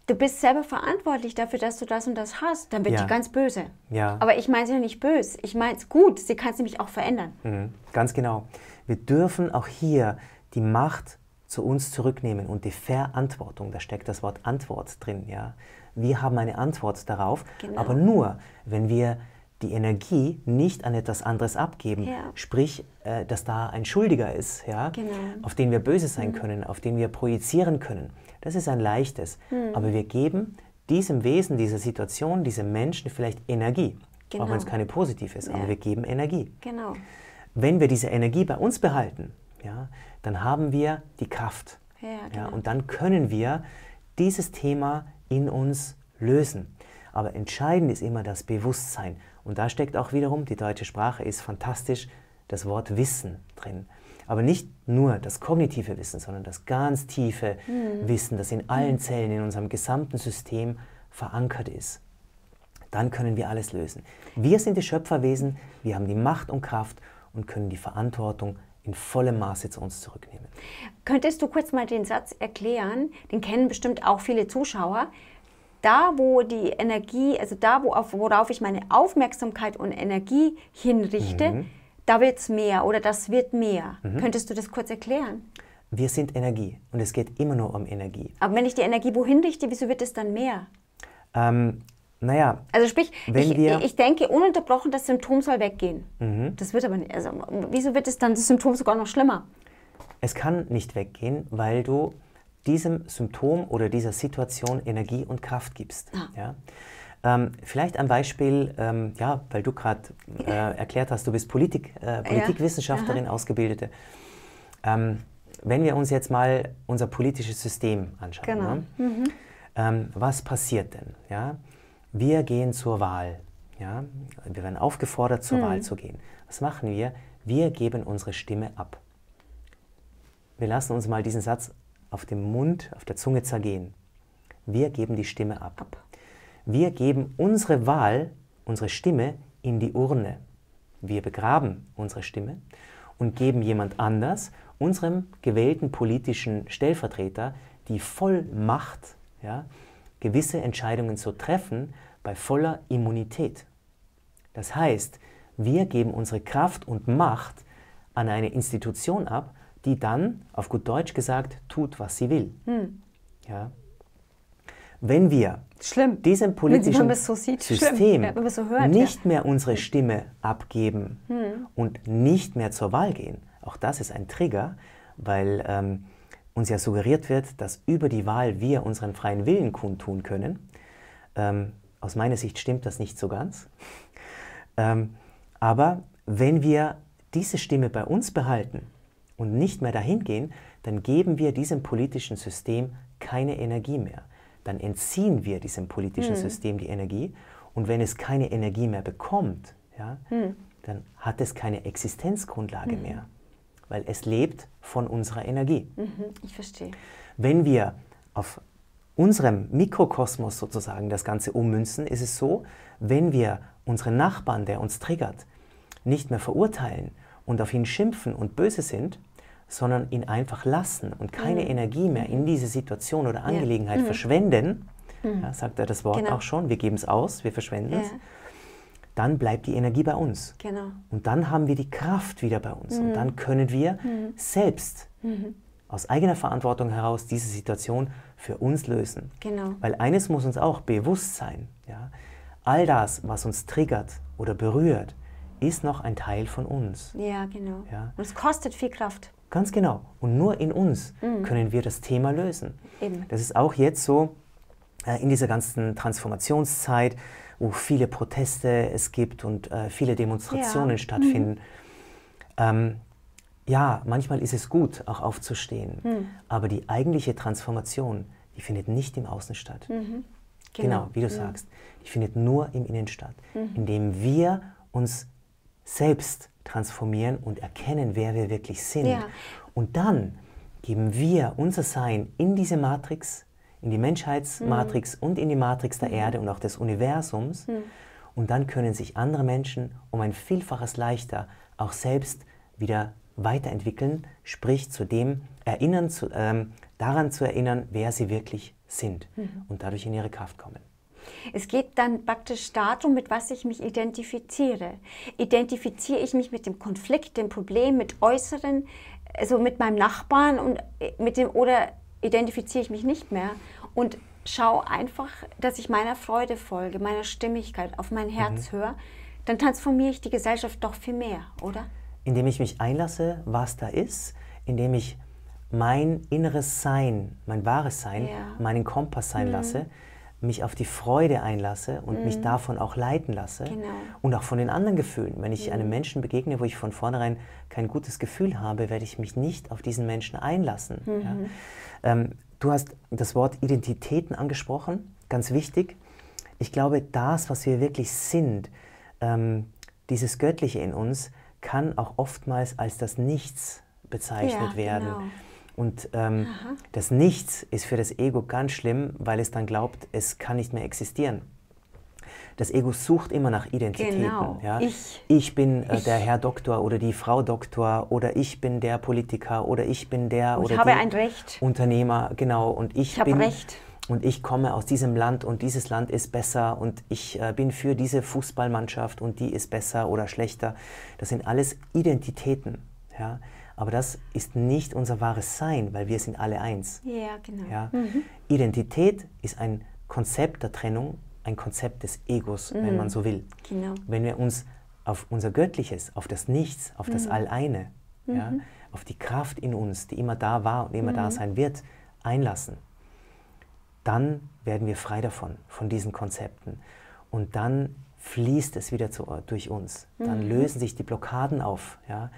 du bist selber verantwortlich dafür, dass du das und das hast, dann wird ja. die ganz böse. Ja. Aber ich meine sie ja nicht böse, ich meine es gut, sie kann es nämlich auch verändern. Mhm. Ganz genau. Wir dürfen auch hier die Macht zu uns zurücknehmen und die Verantwortung, da steckt das Wort Antwort drin, ja. Wir haben eine Antwort darauf, genau. aber nur, wenn wir die Energie nicht an etwas anderes abgeben. Ja. Sprich, äh, dass da ein Schuldiger ist, ja? Genau. auf den wir böse sein mhm. können, auf den wir projizieren können. Das ist ein leichtes. Mhm. Aber wir geben diesem Wesen, dieser Situation, diesem Menschen vielleicht Energie. Genau. Auch wenn es keine positive ist, ja. aber wir geben Energie. Genau. Wenn wir diese Energie bei uns behalten, ja, dann haben wir die Kraft. Ja, genau. ja, und dann können wir dieses Thema in uns lösen. Aber entscheidend ist immer das Bewusstsein. Und da steckt auch wiederum, die deutsche Sprache ist fantastisch, das Wort Wissen drin. Aber nicht nur das kognitive Wissen, sondern das ganz tiefe mhm. Wissen, das in allen mhm. Zellen, in unserem gesamten System verankert ist. Dann können wir alles lösen. Wir sind die Schöpferwesen, wir haben die Macht und Kraft und können die Verantwortung in vollem Maße zu uns zurücknehmen. Könntest du kurz mal den Satz erklären? Den kennen bestimmt auch viele Zuschauer da, wo die Energie, also da, wo auf, worauf ich meine Aufmerksamkeit und Energie hinrichte, mhm. da wird es mehr oder das wird mehr. Mhm. Könntest du das kurz erklären? Wir sind Energie und es geht immer nur um Energie. Aber wenn ich die Energie wohin richte, wieso wird es dann mehr? Ähm, naja. Also sprich, ich, ich, denke ununterbrochen, das Symptom soll weggehen. Mhm. Das wird aber nicht. Also, wieso wird es dann das Symptom sogar noch schlimmer? Es kann nicht weggehen, weil du diesem Symptom oder dieser Situation Energie und Kraft gibst. Ah. Ja? Ähm, vielleicht ein Beispiel, ähm, ja, weil du gerade äh, erklärt hast, du bist Politik, äh, Politikwissenschaftlerin, ja. Ausgebildete. Ähm, wenn wir uns jetzt mal unser politisches System anschauen, genau. ne? mhm. Ähm, was passiert denn? Ja? Wir gehen zur Wahl. Ja? Wir werden aufgefordert, zur mhm. Wahl zu gehen. Was machen wir? Wir geben unsere Stimme ab. Wir lassen uns mal diesen Satz auf dem Mund, auf der Zunge zergehen. Wir geben die Stimme ab. ab. Wir geben unsere Wahl, unsere Stimme in die Urne. Wir begraben unsere Stimme und geben jemand anders, unserem gewählten politischen Stellvertreter, die Vollmacht, ja, gewisse Entscheidungen zu treffen bei voller Immunität. Das heißt, wir geben unsere Kraft und Macht an eine Institution ab, die dann, auf gut Deutsch gesagt, tut, was sie will. Hm. Ja? Wenn wir Schlimm. diesem politischen so sieht, System ja, so hört, nicht ja. mehr unsere Stimme abgeben hm. und nicht mehr zur Wahl gehen, auch das ist ein Trigger, weil ähm, uns ja suggeriert wird, dass über die Wahl wir unseren freien Willen kundtun können. Ähm, aus meiner Sicht stimmt das nicht so ganz. Ähm, aber wenn wir diese Stimme bei uns behalten, und nicht mehr dahin gehen, dann geben wir diesem politischen System keine Energie mehr. Dann entziehen wir diesem politischen hm. System die Energie. Und wenn es keine Energie mehr bekommt, ja, hm. dann hat es keine Existenzgrundlage hm. mehr, weil es lebt von unserer Energie. Mhm, ich verstehe. Wenn wir auf unserem Mikrokosmos sozusagen das Ganze ummünzen, ist es so, wenn wir unseren Nachbarn, der uns triggert, nicht mehr verurteilen und auf ihn schimpfen und böse sind, sondern ihn einfach lassen und keine mhm. Energie mehr in diese Situation oder Angelegenheit ja. mhm. verschwenden, mhm. ja, sagt er das Wort genau. auch schon, wir geben es aus, wir verschwenden es, dann bleibt die Energie bei uns. Genau. Und dann haben wir die Kraft wieder bei uns und mhm. dann können wir mhm. selbst aus eigener Verantwortung heraus diese Situation für uns lösen. Genau. Weil eines muss uns auch bewusst sein, ja? all das, was uns triggert oder berührt, ist noch ein Teil von uns. Ja, genau. Ja? Und es kostet viel Kraft. Ganz genau. Und nur in uns mhm. können wir das Thema lösen. Eben. Das ist auch jetzt so äh, in dieser ganzen Transformationszeit, wo viele Proteste es gibt und äh, viele Demonstrationen ja. stattfinden. Mhm. Ähm, ja, manchmal ist es gut, auch aufzustehen, mhm. aber die eigentliche Transformation, die findet nicht im Außen statt. Mhm. Genau. genau. wie du mhm. sagst, die findet nur im Innen statt, mhm. indem wir uns selbst transformieren und erkennen, wer wir wirklich sind. Ja. Und dann geben wir unser Sein in diese Matrix, in die Menschheitsmatrix mhm. und in die Matrix der mhm. Erde und auch des Universums. Mhm. Und dann können sich andere Menschen um ein Vielfaches leichter auch selbst wieder weiterentwickeln, sprich zu dem erinnern, zu, ähm, daran zu erinnern, wer sie wirklich sind mhm. und dadurch in ihre Kraft kommen. Es geht dann praktisch darum, mit was ich mich identifiziere. Identifiziere ich mich mit dem Konflikt, dem Problem, mit äußeren, also mit meinem Nachbarn und äh, mit dem oder identifiziere ich mich nicht mehr und schaue einfach, dass ich meiner Freude folge, meiner Stimmigkeit, auf mein Herz mhm. höre, dann transformiere ich die Gesellschaft doch viel mehr, oder? Indem ich mich einlasse, was da ist, indem ich mein inneres Sein, mein wahres Sein, ja. meinen Kompass sein mhm. lasse, mich auf die Freude einlasse und mhm. mich davon auch leiten lasse genau. und auch von den anderen Gefühlen. Wenn ich mhm. einem Menschen begegne, wo ich von vornherein kein gutes Gefühl habe, werde ich mich nicht auf diesen Menschen einlassen. Mhm. Ja? Ähm, du hast das Wort Identitäten angesprochen, ganz wichtig. Ich glaube, das, was wir wirklich sind, ähm, dieses Göttliche in uns, kann auch oftmals als das Nichts bezeichnet ja, werden. Genau und ähm, das Nichts ist für das Ego ganz schlimm, weil es dann glaubt, es kann nicht mehr existieren. Das Ego sucht immer nach Identitäten. Genau. Ja? Ich, ich bin äh, ich. der Herr Doktor oder die Frau Doktor oder ich bin der Politiker oder ich bin der und oder ich habe ein Recht. Unternehmer, genau. Und ich, ich bin, Recht. Und ich komme aus diesem Land und dieses Land ist besser und ich äh, bin für diese Fußballmannschaft und die ist besser oder schlechter. Das sind alles Identitäten. Ja? Aber das ist nicht unser wahres Sein, weil wir sind alle eins. Ja, genau. Ja? Mhm. Identität ist ein Konzept der Trennung, ein Konzept des Egos, mhm. wenn man mhm. so will. Genau. Wenn wir uns auf unser Göttliches, auf das Nichts, auf mhm. das Alleine, ja, mhm. auf die Kraft in uns, die immer da war und immer da mhm. sein wird, einlassen, dann werden wir frei davon, von diesen Konzepten. Und dann fließt es wieder zu, durch uns. Dann lösen sich die Blockaden auf. Ja?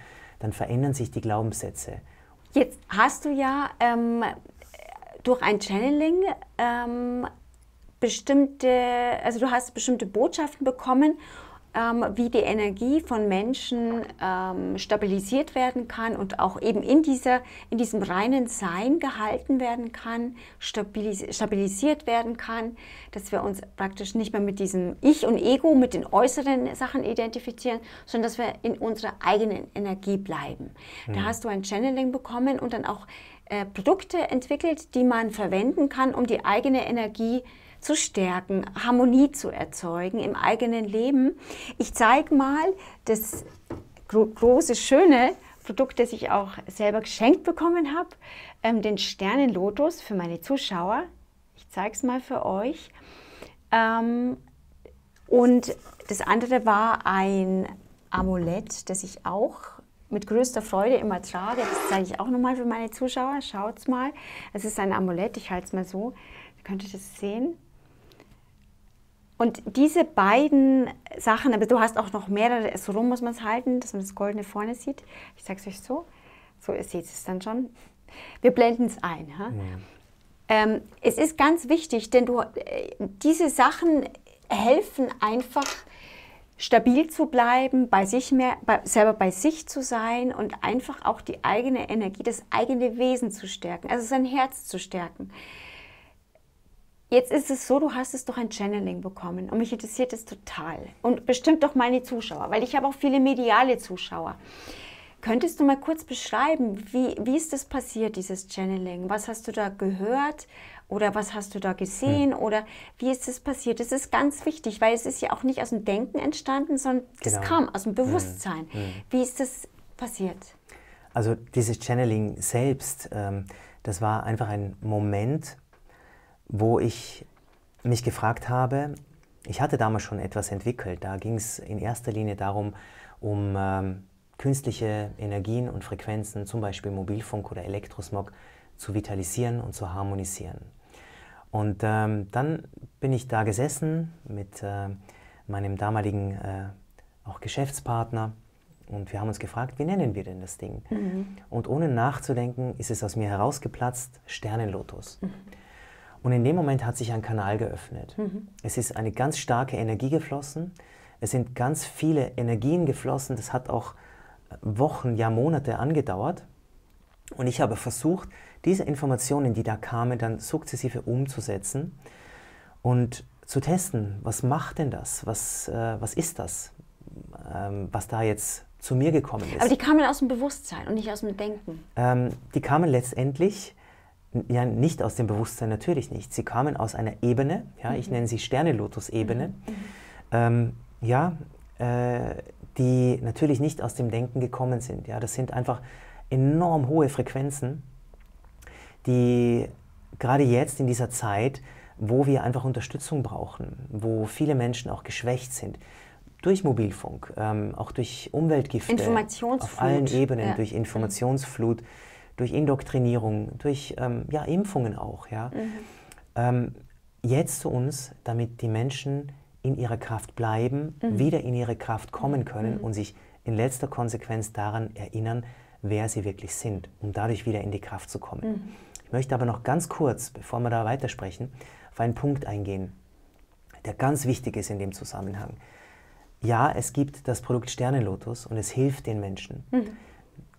dann verändern sich die Glaubenssätze. Jetzt hast du ja ähm, durch ein Channeling ähm, bestimmte, also du hast bestimmte Botschaften bekommen ähm, wie die Energie von Menschen ähm, stabilisiert werden kann und auch eben in, dieser, in diesem reinen Sein gehalten werden kann, stabilis stabilisiert werden kann, dass wir uns praktisch nicht mehr mit diesem Ich und Ego, mit den äußeren Sachen identifizieren, sondern dass wir in unserer eigenen Energie bleiben. Mhm. Da hm. hast du ein Channeling bekommen und dann auch äh, Produkte entwickelt, die man verwenden kann, um die eigene Energie zu zu stärken, Harmonie zu erzeugen im eigenen Leben. Ich zeige mal das gro große, schöne Produkt, das ich auch selber geschenkt bekommen habe, ähm, den Sternenlotus für meine Zuschauer. Ich zeige es mal für euch. Ähm, und das andere war ein Amulett, das ich auch mit größter Freude immer trage. Das zeige ich auch nochmal für meine Zuschauer. Schaut's mal. Es ist ein Amulett. Ich halte es mal so. Ihr könntet es sehen. Und diese beiden Sachen, aber du hast auch noch mehrere, so rum muss man es halten, dass man das Goldene vorne sieht. Ich sage es euch so, so ihr seht es dann schon. Wir blenden es ein. Ja. Ähm, es ist ganz wichtig, denn du, äh, diese Sachen helfen einfach, stabil zu bleiben, bei sich mehr, bei, selber bei sich zu sein und einfach auch die eigene Energie, das eigene Wesen zu stärken, also sein Herz zu stärken. Jetzt ist es so, du hast es doch ein Channeling bekommen und mich interessiert es total und bestimmt auch meine Zuschauer, weil ich habe auch viele mediale Zuschauer. Könntest du mal kurz beschreiben, wie, wie ist das passiert, dieses Channeling? Was hast du da gehört oder was hast du da gesehen hm. oder wie ist das passiert? Das ist ganz wichtig, weil es ist ja auch nicht aus dem Denken entstanden, sondern es genau. kam aus dem hm. Bewusstsein. Hm. Hm. Wie ist das passiert? Also dieses Channeling selbst, ähm, das war einfach ein Moment, wo ich mich gefragt habe, ich hatte damals schon etwas entwickelt. Da ging es in erster Linie darum, um ähm, künstliche Energien und Frequenzen, zum Beispiel Mobilfunk oder Elektrosmog, zu vitalisieren und zu harmonisieren. Und ähm, dann bin ich da gesessen mit äh, meinem damaligen äh, auch Geschäftspartner und wir haben uns gefragt, wie nennen wir denn das Ding? Mhm. Und ohne nachzudenken, ist es aus mir herausgeplatzt, Sternenlotus. Mhm. Und in dem Moment hat sich ein Kanal geöffnet. Mhm. Es ist eine ganz starke Energie geflossen. Es sind ganz viele Energien geflossen. Das hat auch äh, Wochen, ja Monate angedauert. Und ich habe versucht, diese Informationen, die da kamen, dann sukzessive umzusetzen und zu testen, was macht denn das? Was, äh, was ist das, ähm, was da jetzt zu mir gekommen ist? Aber die kamen aus dem Bewusstsein und nicht aus dem Denken. Ähm, die kamen letztendlich ja, nicht aus dem Bewusstsein, natürlich nicht. Sie kamen aus einer Ebene, ja, mhm. ich nenne sie Sterne-Lotus-Ebene, mhm. mhm. ähm, ja, äh, die natürlich nicht aus dem Denken gekommen sind. Ja, das sind einfach enorm hohe Frequenzen, die gerade jetzt in dieser Zeit, wo wir einfach Unterstützung brauchen, wo viele Menschen auch geschwächt sind, durch Mobilfunk, ähm, auch durch Umweltgifte, auf allen Ebenen, ja. durch mhm. Informationsflut, durch Indoktrinierung, durch ähm, ja, Impfungen auch, ja, mhm. ähm, jetzt zu uns, damit die Menschen in ihrer Kraft bleiben, mhm. wieder in ihre Kraft kommen können mhm. und sich in letzter Konsequenz daran erinnern, wer sie wirklich sind, um dadurch wieder in die Kraft zu kommen. Mhm. Ich möchte aber noch ganz kurz, bevor wir da weitersprechen, auf einen Punkt eingehen, der ganz wichtig ist in dem Zusammenhang. Ja, es gibt das Produkt Sternenlotus und es hilft den Menschen. Mhm.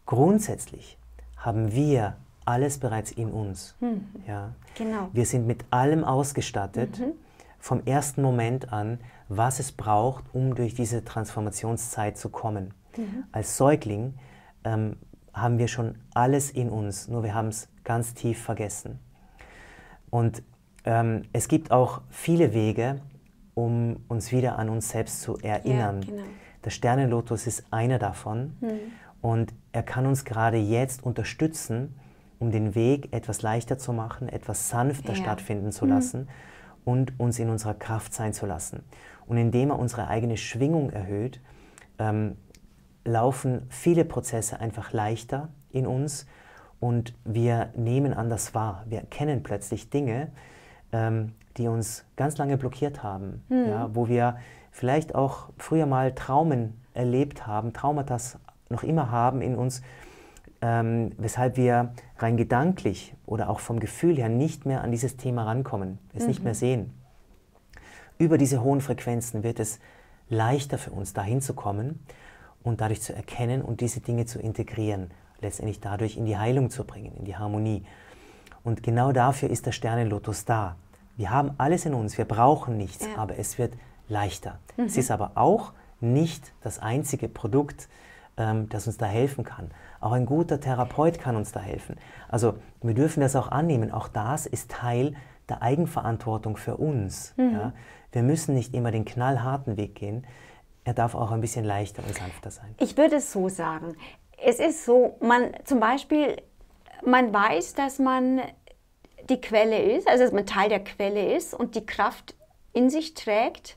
Grundsätzlich haben wir alles bereits in uns. Mhm. Ja. Genau. Wir sind mit allem ausgestattet, mhm. vom ersten Moment an, was es braucht, um durch diese Transformationszeit zu kommen. Mhm. Als Säugling ähm, haben wir schon alles in uns, nur wir haben es ganz tief vergessen. Und ähm, es gibt auch viele Wege, um uns wieder an uns selbst zu erinnern. Ja, genau. Der Sternenlotus ist einer davon. Mhm. Und er kann uns gerade jetzt unterstützen, um den Weg etwas leichter zu machen, etwas sanfter ja. stattfinden zu lassen mhm. und uns in unserer Kraft sein zu lassen. Und indem er unsere eigene Schwingung erhöht, ähm, laufen viele Prozesse einfach leichter in uns und wir nehmen anders wahr. Wir erkennen plötzlich Dinge, ähm, die uns ganz lange blockiert haben, mhm. ja, wo wir vielleicht auch früher mal Traumen erlebt haben, Traumata noch immer haben in uns, ähm, weshalb wir rein gedanklich oder auch vom Gefühl her nicht mehr an dieses Thema rankommen, es mhm. nicht mehr mhm. sehen. Über diese hohen Frequenzen wird es leichter für uns, dahin zu kommen und dadurch zu erkennen und diese Dinge zu integrieren, letztendlich dadurch in die Heilung zu bringen, in die Harmonie. Und genau dafür ist der Sternenlotus da. Wir haben alles in uns, wir brauchen nichts, ja. aber es wird leichter. Mhm. Es ist aber auch nicht das einzige Produkt, ähm, das uns da helfen kann. Auch ein guter Therapeut kann uns da helfen. Also wir dürfen das auch annehmen. Auch das ist Teil der Eigenverantwortung für uns. Mhm. Ja? Wir müssen nicht immer den knallharten Weg gehen. Er darf auch ein bisschen leichter und sanfter sein. Ich würde es so sagen. Es ist so, man zum Beispiel, man weiß, dass man die Quelle ist, also dass man Teil der Quelle ist und die Kraft in sich trägt,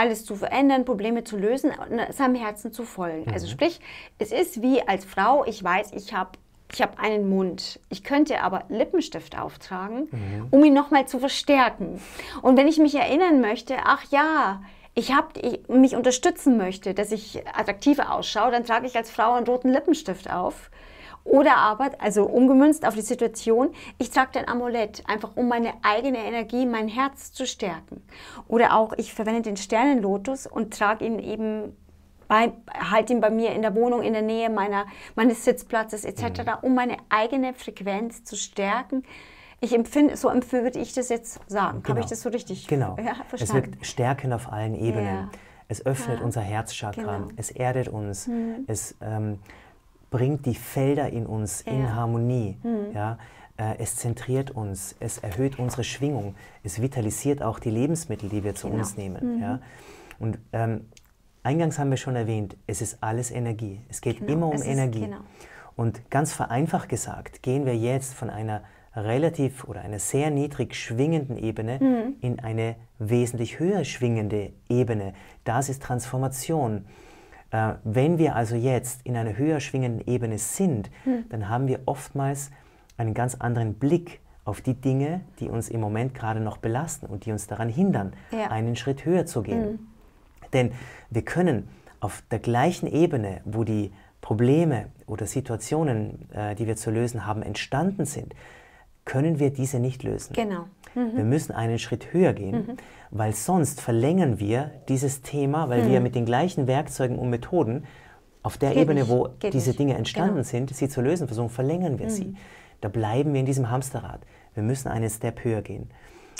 alles zu verändern, Probleme zu lösen und seinem Herzen zu folgen. Also mhm. Also sprich, es ist wie als Frau, ich weiß, ich habe ich habe einen Mund. Ich könnte aber Lippenstift auftragen, mhm. um ihn nochmal zu verstärken. Und wenn ich mich erinnern möchte, ach ja, ich hab, ich mich unterstützen möchte, dass ich attraktiver ausschaue, dann trage ich als Frau einen roten Lippenstift auf oder aber, also umgemünzt auf die Situation, ich trage dein Amulett, einfach um meine eigene Energie, mein Herz zu stärken. Oder auch, ich verwende den Sternenlotus und trage ihn eben bei, halt ihn bei mir in der Wohnung, in der Nähe meiner, meines Sitzplatzes etc., mhm. um meine eigene Frequenz zu stärken. Ich empfinde, so empfinde ich das jetzt sagen. Genau. Habe ich das so richtig genau. ja, verstanden? Es wirkt stärkend auf allen Ebenen. Ja. Es öffnet ja. unser Herzchakra, genau. es erdet uns, mhm. es ähm, bringt die Felder in uns ja. in Harmonie. Mhm. Ja? Äh, es zentriert uns, es erhöht unsere Schwingung, es vitalisiert auch die Lebensmittel, die wir zu genau. uns nehmen. Mhm. Ja? Und ähm, eingangs haben wir schon erwähnt, es ist alles Energie. Es geht genau. immer um es Energie. Ist, genau. Und ganz vereinfacht gesagt, gehen wir jetzt von einer relativ oder einer sehr niedrig schwingenden Ebene mhm. in eine wesentlich höher schwingende Ebene. Das ist Transformation. Äh, wenn wir also jetzt in einer höher schwingenden Ebene sind, hm. dann haben wir oftmals einen ganz anderen Blick auf die Dinge, die uns im Moment gerade noch belasten und die uns daran hindern, ja. einen Schritt höher zu gehen. Hm. Denn wir können auf der gleichen Ebene, wo die Probleme oder Situationen, äh, die wir zu lösen haben, entstanden sind, können wir diese nicht lösen. Genau. Mhm. Wir müssen einen Schritt höher gehen, mhm. weil sonst verlängern wir dieses Thema, weil mhm. wir mit den gleichen Werkzeugen und Methoden auf der Geht Ebene, wo diese nicht. Dinge entstanden genau. sind, sie zu lösen versuchen, verlängern wir sie. Mhm. Da bleiben wir in diesem Hamsterrad. Wir müssen einen Step höher gehen.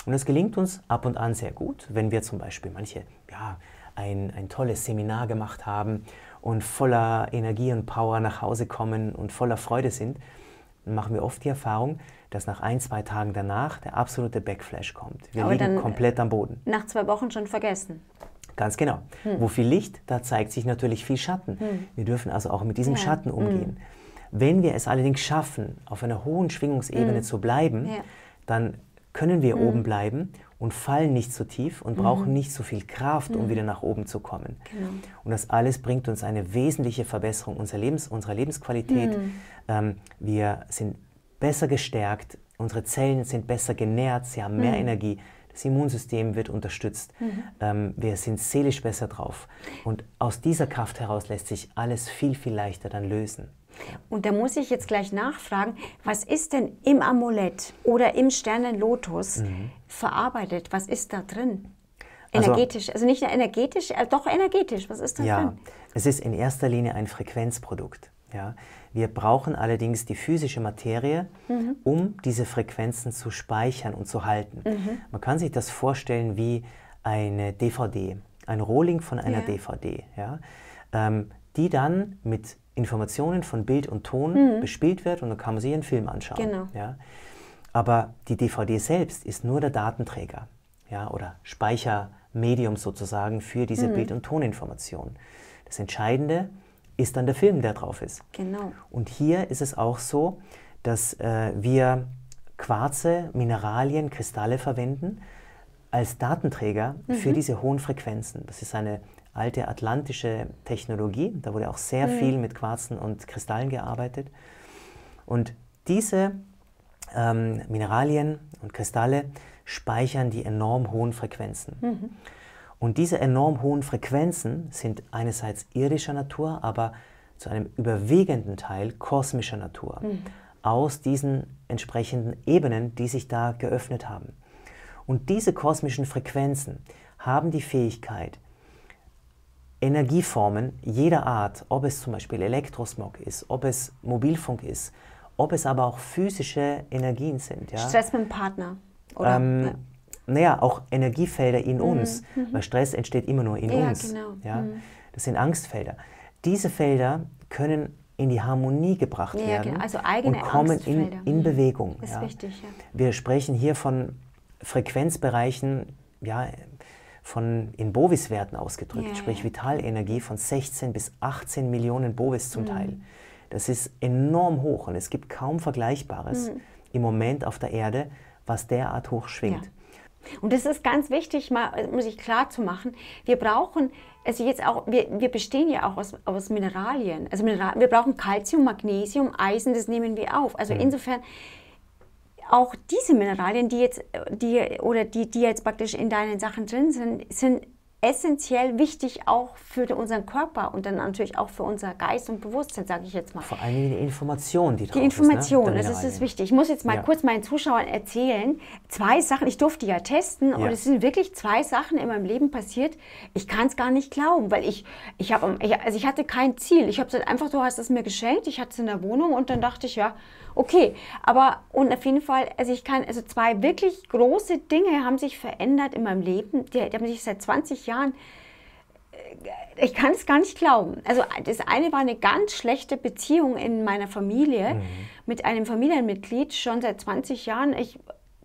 Und das gelingt uns ab und an sehr gut, wenn wir zum Beispiel manche, ja, ein, ein tolles Seminar gemacht haben und voller Energie und Power nach Hause kommen und voller Freude sind, dann machen wir oft die Erfahrung, dass nach ein, zwei Tagen danach der absolute Backflash kommt. Wir Aber liegen äh, komplett am Boden. Nach zwei Wochen schon vergessen. Ganz genau. Hm. Wo viel Licht, da zeigt sich natürlich viel Schatten. Hm. Wir dürfen also auch mit diesem ja. Schatten hm. umgehen. Hm. Wenn wir es allerdings schaffen, auf einer hohen Schwingungsebene hm. zu bleiben, ja. dann können wir hm. oben bleiben und fallen nicht so tief und brauchen mhm. nicht so viel Kraft, um mhm. wieder nach oben zu kommen. Genau. Und das alles bringt uns eine wesentliche Verbesserung unserer, Lebens, unserer Lebensqualität. Mhm. Ähm, wir sind besser gestärkt, unsere Zellen sind besser genährt, sie haben mehr mhm. Energie, das Immunsystem wird unterstützt, mhm. ähm, wir sind seelisch besser drauf. Und aus dieser Kraft heraus lässt sich alles viel, viel leichter dann lösen. Und da muss ich jetzt gleich nachfragen, was ist denn im Amulett oder im Sternenlotus mhm. verarbeitet? Was ist da drin? Also energetisch, also, also nicht energetisch, äh, doch energetisch, was ist da ja, drin? Es ist in erster Linie ein Frequenzprodukt. Ja? Wir brauchen allerdings die physische Materie, mhm. um diese Frequenzen zu speichern und zu halten. Mhm. Man kann sich das vorstellen wie eine DVD, ein Rolling von einer yeah. DVD, ja? Ähm, die dann mit Informationen von Bild und Ton mhm. bespielt wird und dann kann man sich einen Film anschauen. Genau. Ja? Aber die DVD selbst ist nur der Datenträger ja? oder Speichermedium sozusagen für diese mhm. Bild- und Toninformation. Das Entscheidende ist, ist dann der Film, der drauf ist. Genau. Und hier ist es auch so, dass äh, wir Quarze, Mineralien, Kristalle verwenden als Datenträger mhm. für diese hohen Frequenzen. Das ist eine alte atlantische Technologie. Da wurde auch sehr mhm. viel mit Quarzen und Kristallen gearbeitet. Und diese ähm, Mineralien und Kristalle speichern die enorm hohen Frequenzen. Mhm. Und diese enorm hohen Frequenzen sind einerseits irdischer Natur, aber zu einem überwiegenden Teil kosmischer Natur, mhm. aus diesen entsprechenden Ebenen, die sich da geöffnet haben. Und diese kosmischen Frequenzen haben die Fähigkeit, Energieformen jeder Art, ob es zum Beispiel Elektrosmog ist, ob es Mobilfunk ist, ob es aber auch physische Energien sind. Ja? Stress mit dem Partner. Oder? Ähm, naja, auch Energiefelder in mhm, uns, mhm. weil Stress entsteht immer nur in ja, uns. Genau. Ja? Mhm. Das sind Angstfelder. Diese Felder können in die Harmonie gebracht ja, werden genau. also und kommen in, in, mhm. Bewegung. Das ist wichtig, ja. Wir sprechen hier von Frequenzbereichen, ja, von in Bovis-Werten ausgedrückt, yeah. sprich Vitalenergie von 16 bis 18 Millionen Bovis zum mm. Teil. Das ist enorm hoch und es gibt kaum Vergleichbares mm. im Moment auf der Erde, was derart hoch schwingt. Ja. Und das ist ganz wichtig, mal, muss ich klar zu machen. Wir brauchen, also jetzt auch, wir, wir bestehen ja auch aus, aus Mineralien. Also Mineral, wir brauchen Kalzium, Magnesium, Eisen, das nehmen wir auf. Also mhm. insofern auch diese Mineralien, die jetzt, die, oder die, die jetzt praktisch in deinen Sachen drin sind, sind essentiell wichtig auch für unseren Körper und dann natürlich auch für unser Geist und Bewusstsein, sage ich jetzt mal. Vor allem die Information, die da Die Information, ist, ne? das ist, wichtig. Ich muss jetzt mal ja. kurz meinen Zuschauern erzählen, zwei Sachen, ich durfte ja testen ja. und es sind wirklich zwei Sachen in meinem Leben passiert, ich kann es gar nicht glauben, weil ich, ich, hab, also ich hatte kein Ziel. Ich habe es halt einfach, so, hast es mir geschenkt, ich hatte es in der Wohnung und dann dachte ich, ja, Okay, aber und auf jeden Fall, also ich kann, also zwei wirklich große Dinge haben sich verändert in meinem Leben, die, die haben sich seit 20 Jahren, äh, ich kann es gar nicht glauben. Also das eine war eine ganz schlechte Beziehung in meiner Familie mhm. mit einem Familienmitglied schon seit 20 Jahren. Ich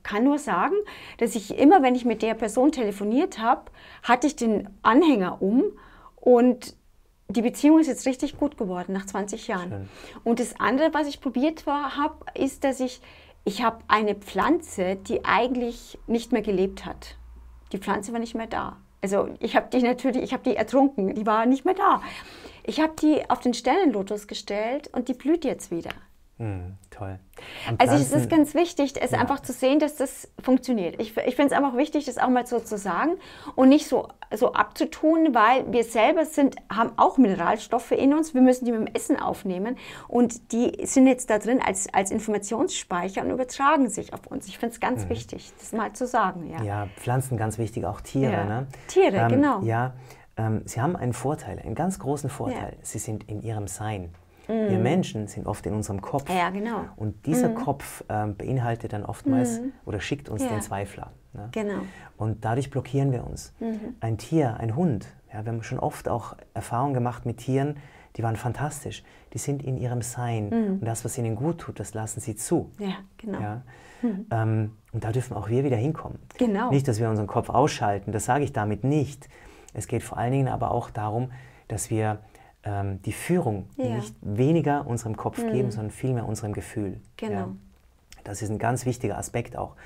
kann nur sagen, dass ich immer, wenn ich mit der Person telefoniert habe, hatte ich den Anhänger um und die Beziehung ist jetzt richtig gut geworden nach 20 Jahren. Schön. Und das andere, was ich probiert habe, ist, dass ich, ich habe eine Pflanze, die eigentlich nicht mehr gelebt hat. Die Pflanze war nicht mehr da. Also ich habe die natürlich, ich habe die ertrunken, die war nicht mehr da. Ich habe die auf den Sternenlotus gestellt und die blüht jetzt wieder. Mhm, toll. Am also es ist ganz wichtig, es ja. einfach zu sehen, dass das funktioniert. Ich, ich finde es einfach wichtig, das auch mal so zu sagen und nicht so, so abzutun, weil wir selber sind, haben auch Mineralstoffe in uns, wir müssen die mit dem Essen aufnehmen und die sind jetzt da drin als, als Informationsspeicher und übertragen sich auf uns. Ich finde es ganz mhm. wichtig, das mal zu sagen. Ja, ja Pflanzen ganz wichtig, auch Tiere. Ja. Ne? Tiere, ähm, genau. Ja, ähm, sie haben einen Vorteil, einen ganz großen Vorteil. Sie sind in ihrem Sein. Mm. Wir Menschen sind oft in unserem Kopf. Ja, genau. Und dieser mm. Kopf ähm, beinhaltet dann oftmals mm. oder schickt uns ja. den Zweifler. Ne? Genau. Und dadurch blockieren wir uns. Mhm. Ein Tier, ein Hund, ja, wir haben schon oft auch Erfahrungen gemacht mit Tieren, die waren fantastisch. Die sind in ihrem Sein mhm. und das, was ihnen gut tut, das lassen sie zu. Ja, genau. Ja? Mhm. Ähm, und da dürfen auch wir wieder hinkommen. Genau. Nicht, dass wir unseren Kopf ausschalten, das sage ich damit nicht. Es geht vor allen Dingen aber auch darum, dass wir ähm, die Führung ja. nicht weniger unserem Kopf mhm. geben, sondern vielmehr unserem Gefühl. Genau. Ja. Das ist ein ganz wichtiger Aspekt auch.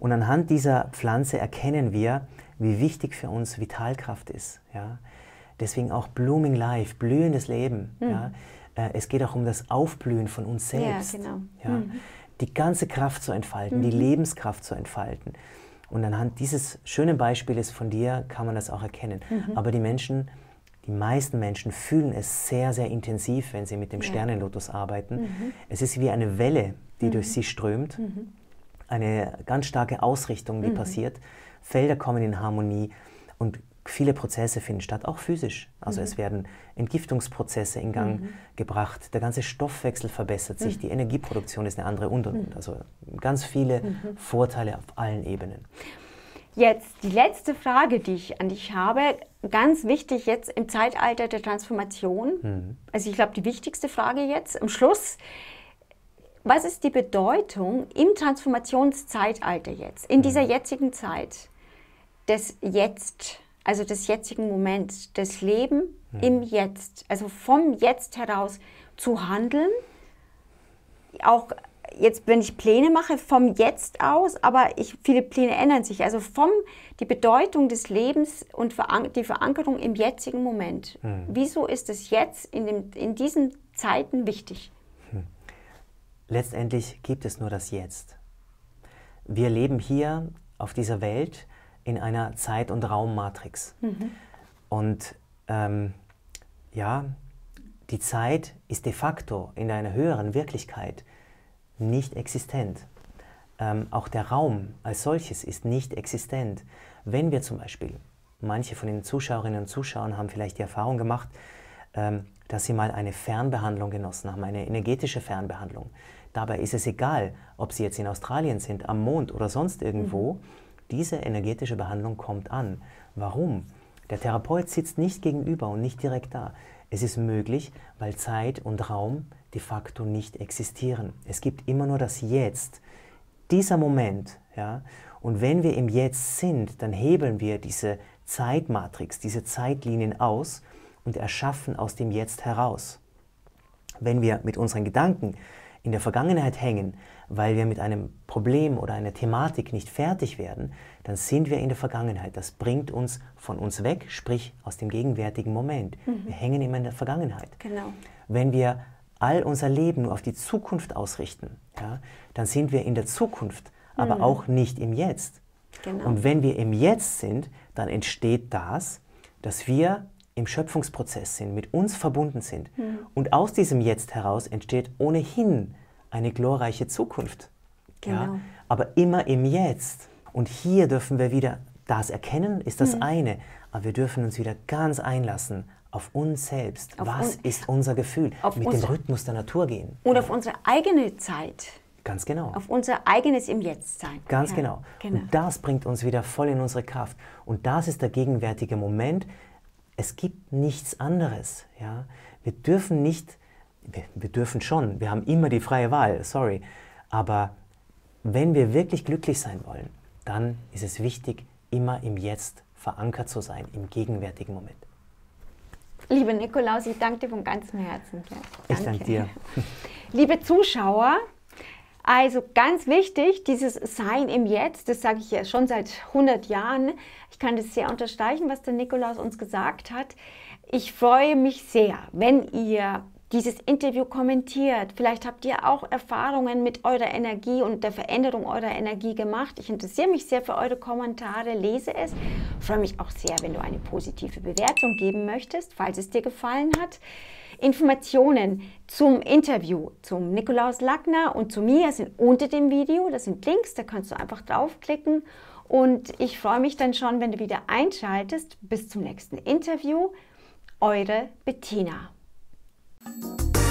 Und anhand dieser Pflanze erkennen wir, wie wichtig für uns Vitalkraft ist. Ja? Deswegen auch Blooming Life, blühendes Leben. Mhm. Ja? Äh, es geht auch um das Aufblühen von uns selbst. Ja, genau. ja? Mhm. Die ganze Kraft zu entfalten, die mhm. Lebenskraft zu entfalten. Und anhand dieses schönen Beispiels von dir kann man das auch erkennen. Mhm. Aber die Menschen die meisten Menschen fühlen es sehr, sehr intensiv, wenn sie mit dem ja. Sternenlotus arbeiten. Mhm. Es ist wie eine Welle, die mhm. durch sie strömt. Mhm. Eine ganz starke Ausrichtung, die mhm. passiert. Felder kommen in Harmonie und viele Prozesse finden statt, auch physisch. Also es mhm. werden Entgiftungsprozesse in Gang mhm. gebracht, der ganze Stoffwechsel verbessert sich, die Energieproduktion ist eine andere und und und. Also ganz viele Vorteile auf allen Ebenen. Jetzt die letzte Frage, die ich an dich habe, ganz wichtig jetzt im Zeitalter der Transformation. Mhm. Also ich glaube, die wichtigste Frage jetzt am Schluss. Was ist die Bedeutung im Transformationszeitalter jetzt, in mhm. dieser jetzigen Zeit, des Jetzt, also des jetzigen Moments, des Leben mhm. im Jetzt, also vom Jetzt heraus zu handeln, auch jetzt, wenn ich Pläne mache, vom Jetzt aus, aber ich, viele Pläne ändern sich. Also vom, die Bedeutung des Lebens und die Verankerung im jetzigen Moment. Hm. Wieso ist es jetzt in, dem, in diesen Zeiten wichtig? Hm. Letztendlich gibt es nur das Jetzt. Wir leben hier auf dieser Welt in einer Zeit- und Raummatrix. Mhm. Und ähm, ja, die Zeit ist de facto in einer höheren Wirklichkeit nicht existent. Ähm, auch der Raum als solches ist nicht existent. Wenn wir zum Beispiel, manche von den Zuschauerinnen und Zuschauern haben vielleicht die Erfahrung gemacht, ähm, dass sie mal eine Fernbehandlung genossen haben, eine energetische Fernbehandlung. Dabei ist es egal, ob sie jetzt in Australien sind, am Mond oder sonst irgendwo, mhm. diese energetische Behandlung kommt an. Warum? Der Therapeut sitzt nicht gegenüber und nicht direkt da. Es ist möglich, weil Zeit und Raum de facto nicht existieren. Es gibt immer nur das Jetzt, dieser Moment. Ja? Und wenn wir im Jetzt sind, dann hebeln wir diese Zeitmatrix, diese Zeitlinien aus und erschaffen aus dem Jetzt heraus. Wenn wir mit unseren Gedanken in der Vergangenheit hängen, weil wir mit einem Problem oder einer Thematik nicht fertig werden, dann sind wir in der Vergangenheit. Das bringt uns von uns weg, sprich aus dem gegenwärtigen Moment. Mhm. Wir hängen immer in der Vergangenheit. Genau. Wenn wir all unser Leben nur auf die Zukunft ausrichten, ja, dann sind wir in der Zukunft, aber mhm. auch nicht im Jetzt. Genau. Und wenn wir im Jetzt sind, dann entsteht das, dass wir im Schöpfungsprozess sind, mit uns verbunden sind. Mhm. Und aus diesem Jetzt heraus entsteht ohnehin eine glorreiche Zukunft. Genau. Ja, aber immer im Jetzt. Und hier dürfen wir wieder das erkennen, ist das mhm. eine. Aber wir dürfen uns wieder ganz einlassen auf uns selbst. Auf Was un ist unser Gefühl? Mit dem Rhythmus der Natur gehen. Und auf unsere eigene Zeit. Ganz genau. Auf unser eigenes im Jetzt sein. Ganz ja. genau. genau. Und das bringt uns wieder voll in unsere Kraft. Und das ist der gegenwärtige Moment. Es gibt nichts anderes. Ja? Wir dürfen nicht, wir, wir dürfen schon, wir haben immer die freie Wahl, sorry. Aber wenn wir wirklich glücklich sein wollen, dann ist es wichtig, immer im Jetzt verankert zu sein, im gegenwärtigen Moment. Lieber Nikolaus, ich danke dir von ganzem Herzen. Ja, danke. Ich danke dir. Liebe Zuschauer, also ganz wichtig, dieses Sein im Jetzt, das sage ich ja schon seit 100 Jahren. Ich kann das sehr unterstreichen, was der Nikolaus uns gesagt hat. Ich freue mich sehr, wenn ihr dieses Interview kommentiert. Vielleicht habt ihr auch Erfahrungen mit eurer Energie und der Veränderung eurer Energie gemacht. Ich interessiere mich sehr für eure Kommentare, lese es. Freue mich auch sehr, wenn du eine positive Bewertung geben möchtest, falls es dir gefallen hat. Informationen zum Interview zum Nikolaus Lackner und zu mir sind unter dem Video. Das sind Links, da kannst du einfach draufklicken. Und ich freue mich dann schon, wenn du wieder einschaltest. Bis zum nächsten Interview. Eure Bettina. Música